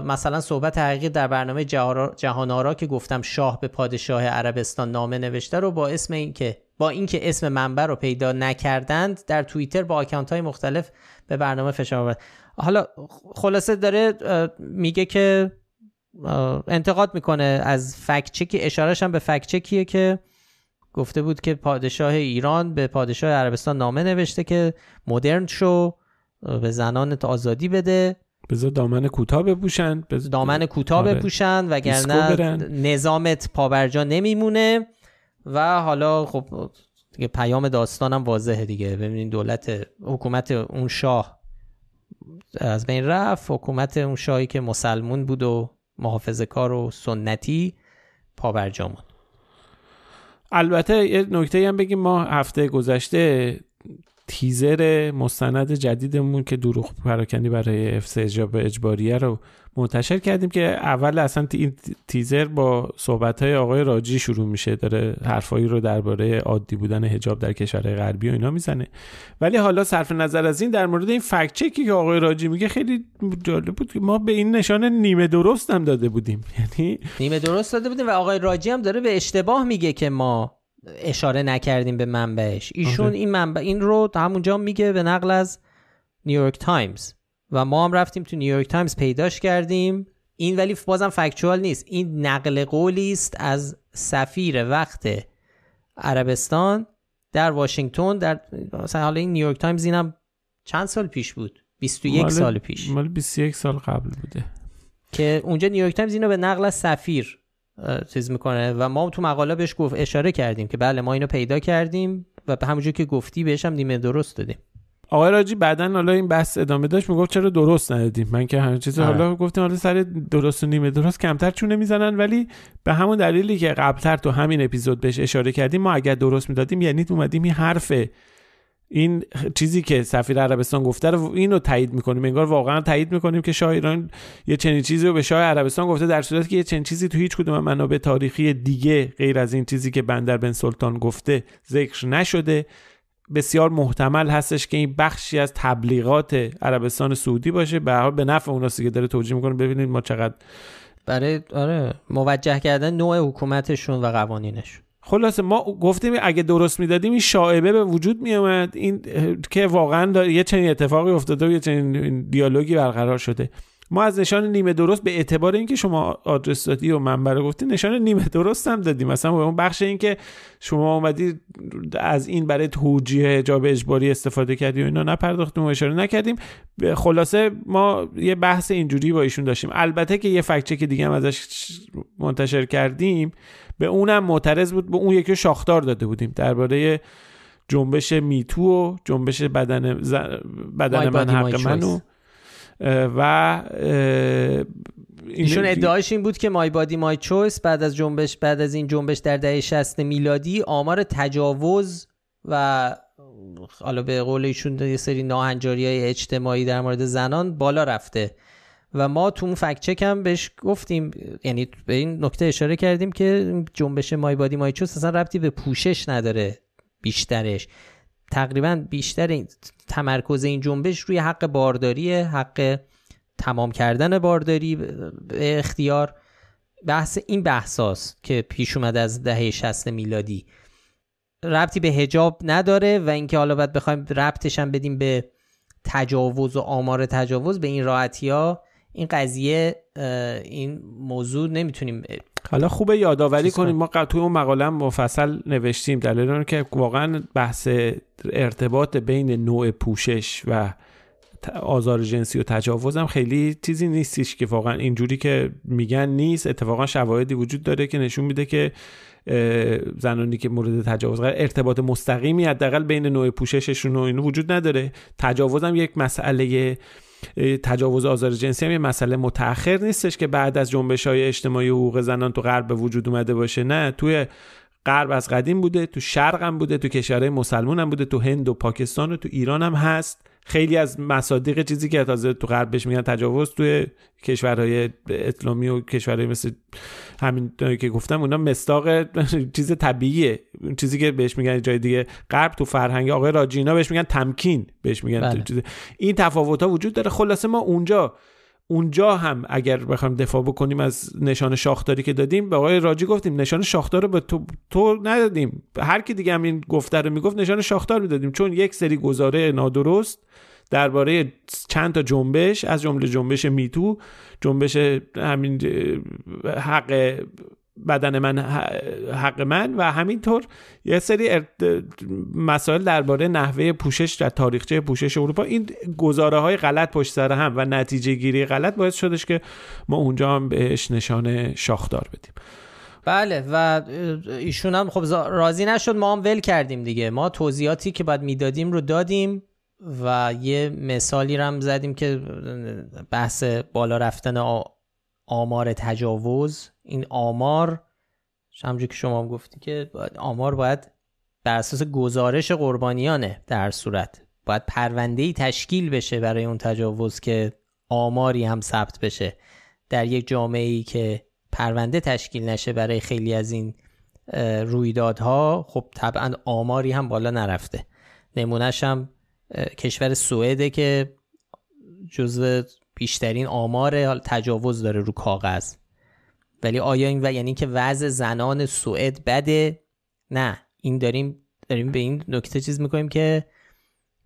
مثلا صحبت حقیقی در برنامه جهان آرا که گفتم شاه به پادشاه عربستان نامه نوشته رو با اسم اینکه با اینکه اسم منبع رو پیدا نکردند در توییتر با آکانت های مختلف به برنامه فشار آورد حالا خلاصه داره میگه که انتقاد میکنه از فکچکی اشارهش هم به فکچکیه که گفته بود که پادشاه ایران به پادشاه عربستان نامه نوشته که مدرن شو به زنان آزادی بده بذار دامن کوتاه بپوشن دامن کوتاه آره. بپوشن وگرنه نظامت پابرجا نمیمونه و حالا خب دیگه پیام داستانم واضحه دیگه ببینید دولت حکومت اون شاه از بین رفت حکومت اون شاهی که مسلمون بود و محافظه کار و سنتی پابرجا موند البته یه نکته هم بگیم ما هفته گذشته تیزر مستند جدیدمون که دروغ پراکنی برای حفظ اجاب اجباریه رو منتشر کردیم که اول اصلا این تیزر با صحبت آقای راجی شروع میشه داره حرفایی رو درباره عادی بودن هجاب در کشورهای غربی و اینا میزنه ولی حالا صرف نظر از این در مورد این فکت که آقای راجی میگه خیلی جالب بود که ما به این نشانه نیمه درست هم داده بودیم [laughs] یعنی نیمه درست داده بودیم و آقای راجی هم داره به اشتباه میگه که ما اشاره نکردیم به منبعش ایشون آره. این منبع این رو همونجا میگه به نقل از نیویورک تایمز و ما هم رفتیم تو نیویورک تایمز پیداش کردیم این ولی بازم فکچوال نیست این نقل قولی است از سفیر وقت عربستان در واشنگتن در مثلا حالا این نیویورک تایمز اینم چند سال پیش بود 21 مال... سال پیش مال 21 سال قبل بوده که اونجا نیویورک تایمز اینو به نقل از سفیر چیز میکنه و ما تو مقاله بهش گفت اشاره کردیم که بله ما اینو پیدا کردیم و به همونجوری که گفتی بهش هم نیمه درست دادیم آقای راجی بعدن حالا این بحث ادامه داشت میگفت چرا درست ندادیم من که همه چیز حالا آره. گفتیم حالا سر درست و نیمه درست کمتر چونه میزنن ولی به همون دلیلی که قبلتر تو همین اپیزود بهش اشاره کردیم ما اگر درست میدادیم یعنی اومدیم این حرفه این چیزی که سفیر عربستان گفته رو اینو تایید میکنیم انگار واقعا تایید میکنیم که شاه ایران یه چنین چیزی رو به شاه عربستان گفته در صورتی که یه چنین چیزی تو هیچ کدوم منابع تاریخی دیگه غیر از این چیزی که بندر بن سلطان گفته ذکر نشده بسیار محتمل هستش که این بخشی از تبلیغات عربستان سعودی باشه به حال به نفع اوناست که داره توجیه میکنه ببینید ما چقدر برای آره موجه کردن نوع حکومتشون و قوانینشون خلاصه ما گفتیم اگه درست میدادیم این شاعبه به وجود می این که واقعا یه چنین اتفاقی افتاده و یه چنین دیالوگی برقرار شده ما از نشان نیمه درست به اعتبار اینکه شما آدرس دادی و منبع رو گفتی نشان نیمه درست هم دادیم مثلا به اون بخش اینکه شما اومدی از این برای توجیه جاب اجباری استفاده کردی و اینا نپرداختیم و اشاره نکردیم خلاصه ما یه بحث اینجوری با ایشون داشتیم البته که یه فکچه که دیگه هم ازش منتشر کردیم به اونم معترض بود به اون یکی شاختار داده بودیم درباره جنبش میتو و جنبش بدن, بدن من حق منو و ایشون ادعایش این بود که مای بادی مای چویس بعد از جنبش بعد از این جنبش در دهه 60 میلادی آمار تجاوز و حالا به قول ایشون یه سری ناهنجاری های اجتماعی در مورد زنان بالا رفته و ما تو اون فکت چک هم بهش گفتیم یعنی به این نکته اشاره کردیم که جنبش مای بادی مای چوس اصلا ربطی به پوشش نداره بیشترش تقریبا بیشتر این تمرکز این جنبش روی حق بارداری حق تمام کردن بارداری به اختیار بحث این بحثاست که پیش اومد از دهه 60 میلادی ربطی به هجاب نداره و اینکه حالا باید بخوایم ربطش هم بدیم به تجاوز و آمار تجاوز به این راحتی ها این قضیه این موضوع نمیتونیم حالا خوبه یادآوری کنیم ما توی اون مقاله مفصل نوشتیم دلیل که واقعا بحث ارتباط بین نوع پوشش و آزار جنسی و تجاوز هم خیلی چیزی نیستیش که واقعا اینجوری که میگن نیست اتفاقا شواهدی وجود داره که نشون میده که زنانی که مورد تجاوز قرار ارتباط مستقیمی حداقل بین نوع پوشششون و اینو وجود نداره تجاوز هم یک مسئله تجاوز آزار جنسی هم یه مسئله متأخر نیستش که بعد از جنبش های اجتماعی حقوق زنان تو غرب به وجود اومده باشه نه توی غرب از قدیم بوده تو شرق هم بوده تو کشورهای مسلمان هم بوده تو هند و پاکستان و تو ایران هم هست خیلی از مصادیق چیزی که تازه تو غرب بهش میگن تجاوز توی کشورهای اسلامی و کشورهای مثل همین که گفتم اونا مستاق [laughs] چیز طبیعیه چیزی که بهش میگن جای دیگه غرب تو فرهنگ آقای راجینا بهش میگن تمکین بهش میگن بله. این تفاوت ها وجود داره خلاصه ما اونجا اونجا هم اگر بخوایم دفاع بکنیم از نشان شاخداری که دادیم به آقای راجی گفتیم نشان شاخدار رو به تو, ندادیم هر کی دیگه هم این گفته رو میگفت نشان شاخدار میدادیم چون یک سری گزاره نادرست درباره چند تا جنبش از جمله جنبش میتو جنبش همین حق بدن من حق من و همینطور یه سری مسائل درباره نحوه پوشش در تاریخچه پوشش اروپا این گزاره های غلط پشت سر هم و نتیجه گیری غلط باعث شدش که ما اونجا هم بهش نشانه شاخدار بدیم بله و ایشون هم خب راضی نشد ما هم ول کردیم دیگه ما توضیحاتی که باید میدادیم رو دادیم و یه مثالی رو هم زدیم که بحث بالا رفتن آمار تجاوز این آمار همجور که شما گفتی که آمار باید بر اساس گزارش قربانیانه در صورت باید پرونده ای تشکیل بشه برای اون تجاوز که آماری هم ثبت بشه در یک جامعه ای که پرونده تشکیل نشه برای خیلی از این رویدادها خب طبعا آماری هم بالا نرفته نمونهش هم کشور سوئده که جزو بیشترین آمار تجاوز داره رو کاغذ ولی آیا این و یعنی که وضع زنان سوئد بده نه این داریم داریم به این نکته چیز میکنیم که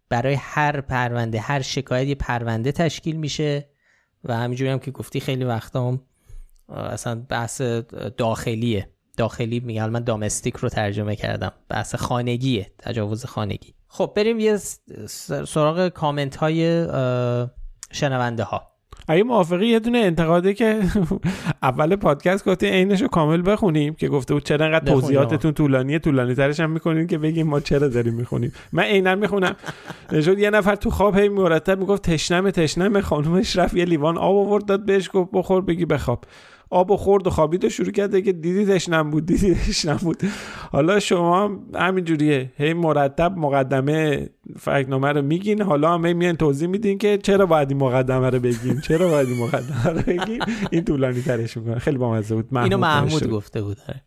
برای هر پرونده هر شکایت یه پرونده تشکیل میشه و همینجوری هم که گفتی خیلی وقتا هم اصلا بحث داخلیه داخلی میگم من دامستیک رو ترجمه کردم بحث خانگیه تجاوز خانگی خب بریم یه سراغ کامنت های شنونده ها اگه موافقی یه دونه انتقاده که [laughs] اول پادکست گفتی عینش رو کامل بخونیم که گفته بود چرا انقدر توضیحاتتون طولانیه طولانی ترش هم میکنین که بگیم ما چرا داریم میخونیم من عینا میخونم نشد یه نفر تو خواب هی مرتب میگفت تشنم تشنم خانومش رفت یه لیوان آب آورد داد بهش گفت بخور بگی بخواب آب و خورد و خوابید و شروع کرده که دیدیدش تشنم بود دیدی تشنم بود حالا شما همینجوریه هی مرتب مقدمه فکنامه رو میگین حالا هم میان توضیح میدین که چرا باید این مقدمه رو بگیم چرا باید این مقدمه رو بگیم این طولانی ترش میکنه خیلی بامزه بود محمود اینو محمود گفته بود آره.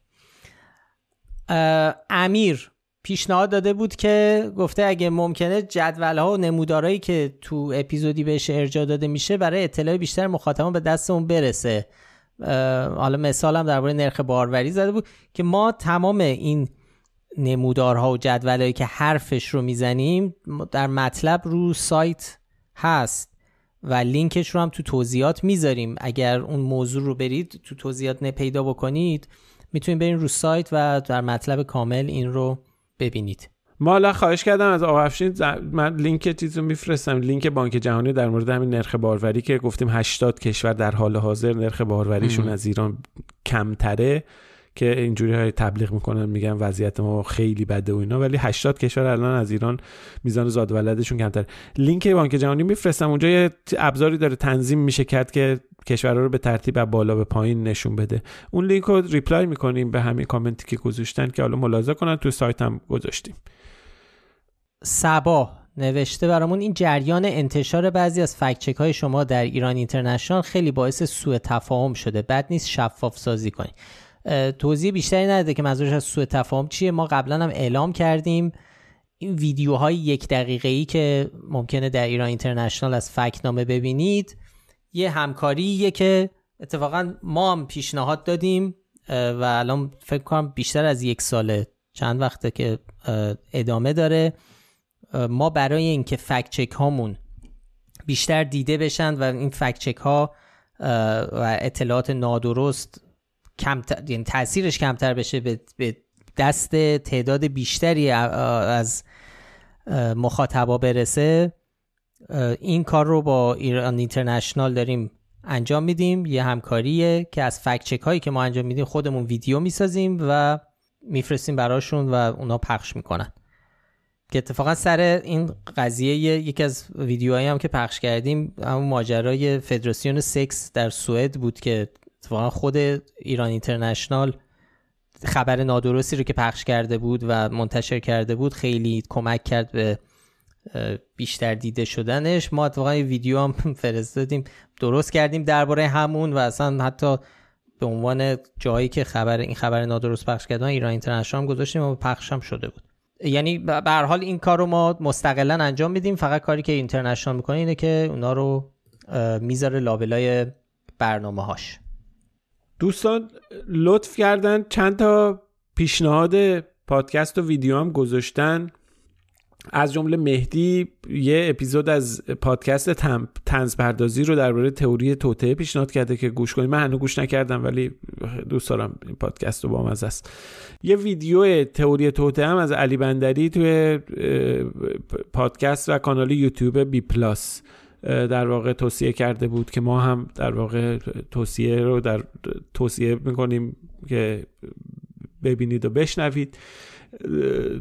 امیر پیشنهاد داده بود که گفته اگه ممکنه جدول ها و نمودارهایی که تو اپیزودی بهش ارجاع داده میشه برای اطلاع بیشتر مخاطبان به دستمون برسه حالا مثالم درباره نرخ باروری زده بود که ما تمام این نمودارها و جدولهایی که حرفش رو میزنیم در مطلب رو سایت هست و لینکش رو هم تو توضیحات میذاریم اگر اون موضوع رو برید تو توضیحات نپیدا بکنید میتونید برید رو سایت و در مطلب کامل این رو ببینید مالا خواهش کردم از آقا من لینک رو میفرستم لینک بانک جهانی در مورد همین نرخ باروری که گفتیم 80 کشور در حال حاضر نرخ باروریشون از ایران کمتره که اینجوری های تبلیغ میکنن میگن وضعیت ما خیلی بده و اینا ولی 80 کشور الان از ایران میزان زاد ولدشون کمتر لینک بانک جهانی میفرستم اونجا یه ابزاری داره تنظیم میشه کرد که کشورها رو به ترتیب از بالا به پایین نشون بده اون لینک رو ریپلای میکنیم به همین کامنتی که گذاشتن که حالا ملاحظه کنن تو سایت هم گذاشتیم سبا نوشته برامون این جریان انتشار بعضی از فکچک های شما در ایران اینترنشنال خیلی باعث سوء تفاهم شده بد نیست شفاف سازی کنید توضیح بیشتری نداده که منظورش از سوء تفاهم چیه ما قبلا هم اعلام کردیم این ویدیوهای یک دقیقه ای که ممکنه در ایران اینترنشنال از فکت نامه ببینید یه همکاریه که اتفاقا ما هم پیشنهاد دادیم و الان فکر کنم بیشتر از یک ساله چند وقته که ادامه داره ما برای اینکه فکت چک هامون بیشتر دیده بشن و این فکت چک ها و اطلاعات نادرست کم یعنی تاثیرش کمتر بشه به... دست تعداد بیشتری از مخاطبا برسه این کار رو با ایران اینترنشنال داریم انجام میدیم یه همکاریه که از فکچک هایی که ما انجام میدیم خودمون ویدیو میسازیم و میفرستیم براشون و اونا پخش میکنن که اتفاقا سر این قضیه یکی از ویدیوهایی هم که پخش کردیم همون ماجرای فدراسیون سکس در سوئد بود که اتفاقا خود ایران اینترنشنال خبر نادرستی رو که پخش کرده بود و منتشر کرده بود خیلی کمک کرد به بیشتر دیده شدنش ما اتفاقا یه ویدیو هم [laughs] فرستادیم درست کردیم درباره همون و اصلا حتی به عنوان جایی که خبر این خبر نادرست پخش کردن ایران اینترنشنال گذاشتیم و پخش هم شده بود یعنی به حال این کار رو ما مستقلا انجام میدیم فقط کاری که اینترنشنال میکنه اینه که اونا رو میذاره لابلای برنامه هاش دوستان لطف کردن چند تا پیشنهاد پادکست و ویدیو هم گذاشتن از جمله مهدی یه اپیزود از پادکست تنز رو درباره تئوری توته پیشنهاد کرده که گوش کنید من هنوز گوش نکردم ولی دوست دارم این پادکست رو با مزه است یه ویدیو تئوری توته هم از علی بندری توی پادکست و کانال یوتیوب بی پلاس در واقع توصیه کرده بود که ما هم در واقع توصیه رو در توصیه میکنیم که ببینید و بشنوید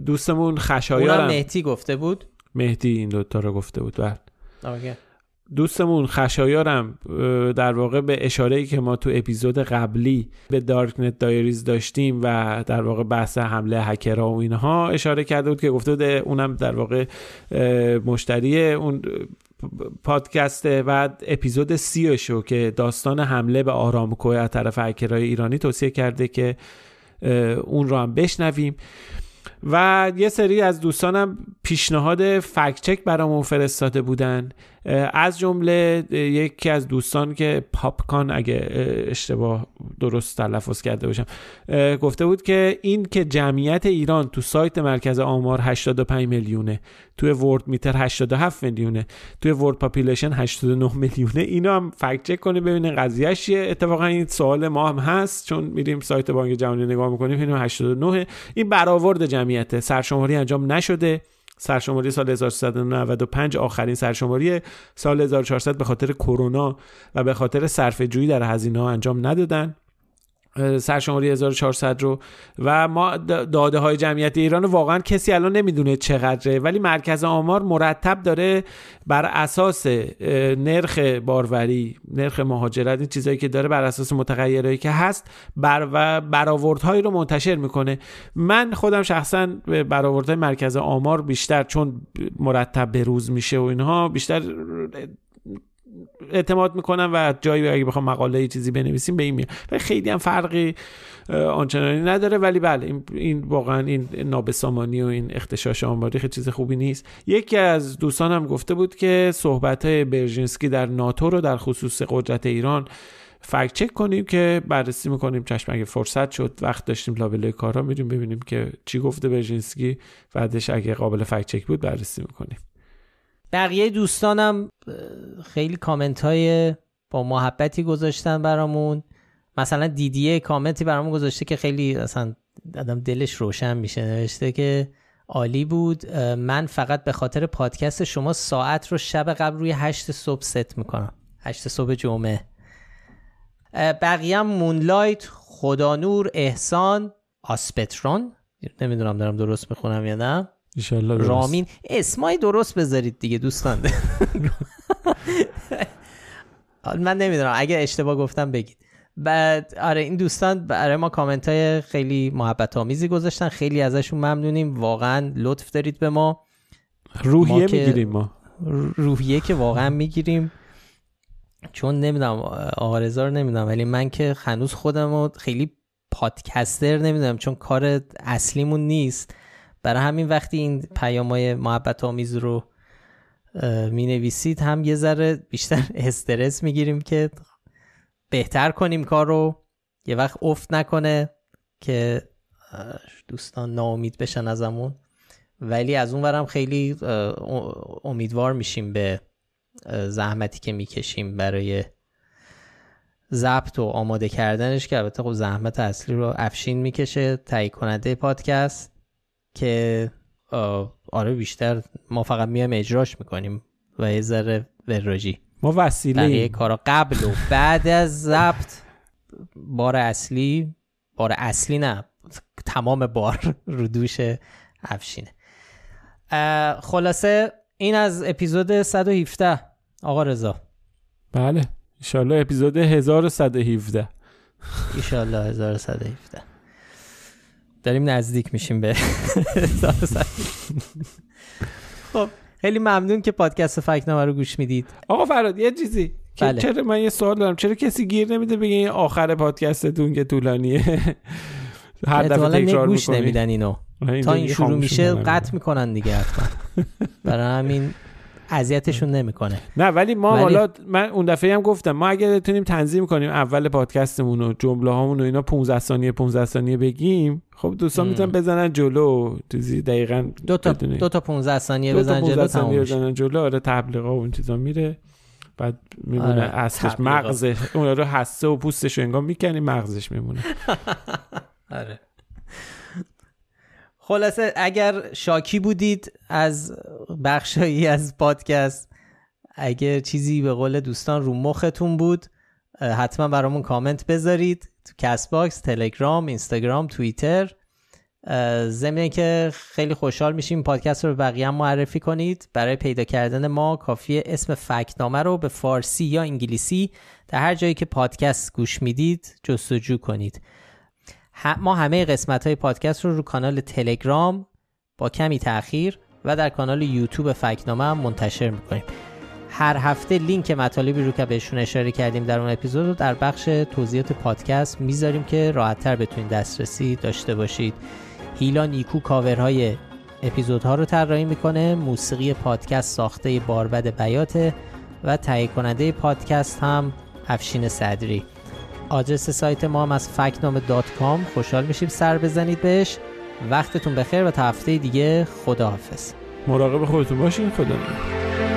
دوستمون خشایار مهدی گفته بود مهدی این دوتا رو گفته بود بعد بله. دوستمون خشایارم در واقع به اشاره ای که ما تو اپیزود قبلی به دارکنت دایریز داشتیم و در واقع بحث حمله هکرها و اینها اشاره کرده بود که گفته بود اونم در واقع مشتری اون پادکست و اپیزود سیشو که داستان حمله به آرامکو از طرف هکرهای ایرانی توصیه کرده که اون رو هم بشنویم و یه سری از دوستانم پیشنهاد فکچک برام فرستاده بودن از جمله یکی از دوستان که پاپکان اگه اشتباه درست تلفظ کرده باشم گفته بود که این که جمعیت ایران تو سایت مرکز آمار 85 میلیونه تو ورد میتر 87 میلیونه تو ورد پاپولیشن 89 میلیونه اینو هم فکت چک کنیم ببینیم قضیهش چیه اتفاقا این سوال ما هم هست چون میریم سایت بانک جهانی نگاه میکنیم اینو 89 این برآورد جمعیت سرشماری انجام نشده سرشماری سال 1395 آخرین سرشماری سال 1400 به خاطر کرونا و به خاطر صرفه جویی در هزینه ها انجام ندادن سرشماری 1400 رو و ما داده های جمعیت ایران رو واقعا کسی الان نمیدونه چقدره ولی مرکز آمار مرتب داره بر اساس نرخ باروری نرخ مهاجرت این چیزایی که داره بر اساس متغیرهایی که هست بر و برآوردهایی رو منتشر میکنه من خودم شخصا به برآوردهای مرکز آمار بیشتر چون مرتب به روز میشه و اینها بیشتر اعتماد میکنم و جایی اگه بخوام مقاله چیزی بنویسیم به این میاد و خیلی هم فرقی آنچنانی نداره ولی بله این, واقعا این نابسامانی و این اختشاش آماری خیلی چیز خوبی نیست یکی از دوستانم گفته بود که صحبت های برژینسکی در ناتو رو در خصوص قدرت ایران فکت چک کنیم که بررسی میکنیم چشم اگه فرصت شد وقت داشتیم لابلای کارا میریم ببینیم که چی گفته برژینسکی بعدش اگه قابل فکت چک بود بررسی میکنیم بقیه دوستانم خیلی کامنت های با محبتی گذاشتن برامون مثلا دیدیه کامنتی برامون گذاشته که خیلی اصلا آدم دلش روشن میشه نوشته که عالی بود من فقط به خاطر پادکست شما ساعت رو شب قبل روی هشت صبح ست میکنم هشت صبح جمعه بقیه مونلایت خدا نور احسان آسپترون نمیدونم دارم درست میخونم یا نه رامین اسمای درست بذارید دیگه دوستان من نمیدونم اگه اشتباه گفتم بگید بعد آره این دوستان برای ما کامنت های خیلی محبت آمیزی گذاشتن خیلی ازشون ممنونیم واقعا لطف دارید به ما روحیه میگیریم ما روحیه که واقعا میگیریم چون نمیدونم آقا رو نمیدونم ولی من که هنوز خودم رو خیلی پادکستر نمیدونم چون کار اصلیمون نیست برای همین وقتی این های محبت آمیز رو می نویسید هم یه ذره بیشتر [laughs] استرس میگیریم که بهتر کنیم کار رو یه وقت افت نکنه که دوستان ناامید بشن ازمون ولی از اون ورم خیلی امیدوار میشیم به زحمتی که میکشیم برای ضبط و آماده کردنش که البته خب زحمت اصلی رو افشین میکشه تایید کننده پادکست که آره بیشتر ما فقط میایم اجراش میکنیم و یه ذره وراجی ما وسیله کارا قبل و بعد از ضبط بار اصلی بار اصلی نه تمام بار [laughs] رو دوش افشینه خلاصه این از اپیزود 117 آقا رضا بله ایشالله اپیزود 1117 ایشالله 1117 داریم نزدیک میشیم به [laughs] خب خیلی ممنون که پادکست فکنامه رو گوش میدید آقا فراد یه چیزی بله. چرا من یه سوال دارم چرا کسی گیر نمیده بگه این آخر پادکستتون که طولانیه [laughs] هر دفعه تکرار گوش نمیدن اینو تا این شروع میشه قطع میکنن دیگه [laughs] برای همین اذیتشون نمیکنه نه ولی ما ولی... حالا من اون دفعه هم گفتم ما اگه بتونیم تنظیم کنیم اول پادکستمون و جمله هامون و اینا 15 ثانیه 15 ثانیه بگیم خب دوستان میتونن بزنن جلو دقیقاً دو تا بدونه. دو تا 15 ثانیه بزنن جلو ثانیه بزنن جلو آره تبلیغا و اون چیزا میره بعد میمونه آره. اصلش مغزش اون رو حسه و پوستش رو انگار میکنی مغزش میمونه [laughs] آره خلاصه اگر شاکی بودید از بخشایی از پادکست اگر چیزی به قول دوستان رو مختون بود حتما برامون کامنت بذارید تو کس باکس تلگرام اینستاگرام توییتر زمینه که خیلی خوشحال میشیم پادکست رو به هم معرفی کنید برای پیدا کردن ما کافی اسم فکنامه رو به فارسی یا انگلیسی در هر جایی که پادکست گوش میدید جستجو کنید ما همه قسمت های پادکست رو رو کانال تلگرام با کمی تاخیر و در کانال یوتیوب فکنامه هم منتشر میکنیم هر هفته لینک مطالبی رو که بهشون اشاره کردیم در اون اپیزود رو در بخش توضیحات پادکست میذاریم که راحتتر بتونید دسترسی داشته باشید هیلا نیکو کاورهای اپیزودها رو طراحی میکنه موسیقی پادکست ساخته باربد بیاته و تهیه کننده پادکست هم افشین صدری آدرس سایت ما هم از فکنامه دات کام خوشحال میشیم سر بزنید بهش وقتتون بخیر و تا هفته دیگه خداحافظ مراقب خودتون باشین خدا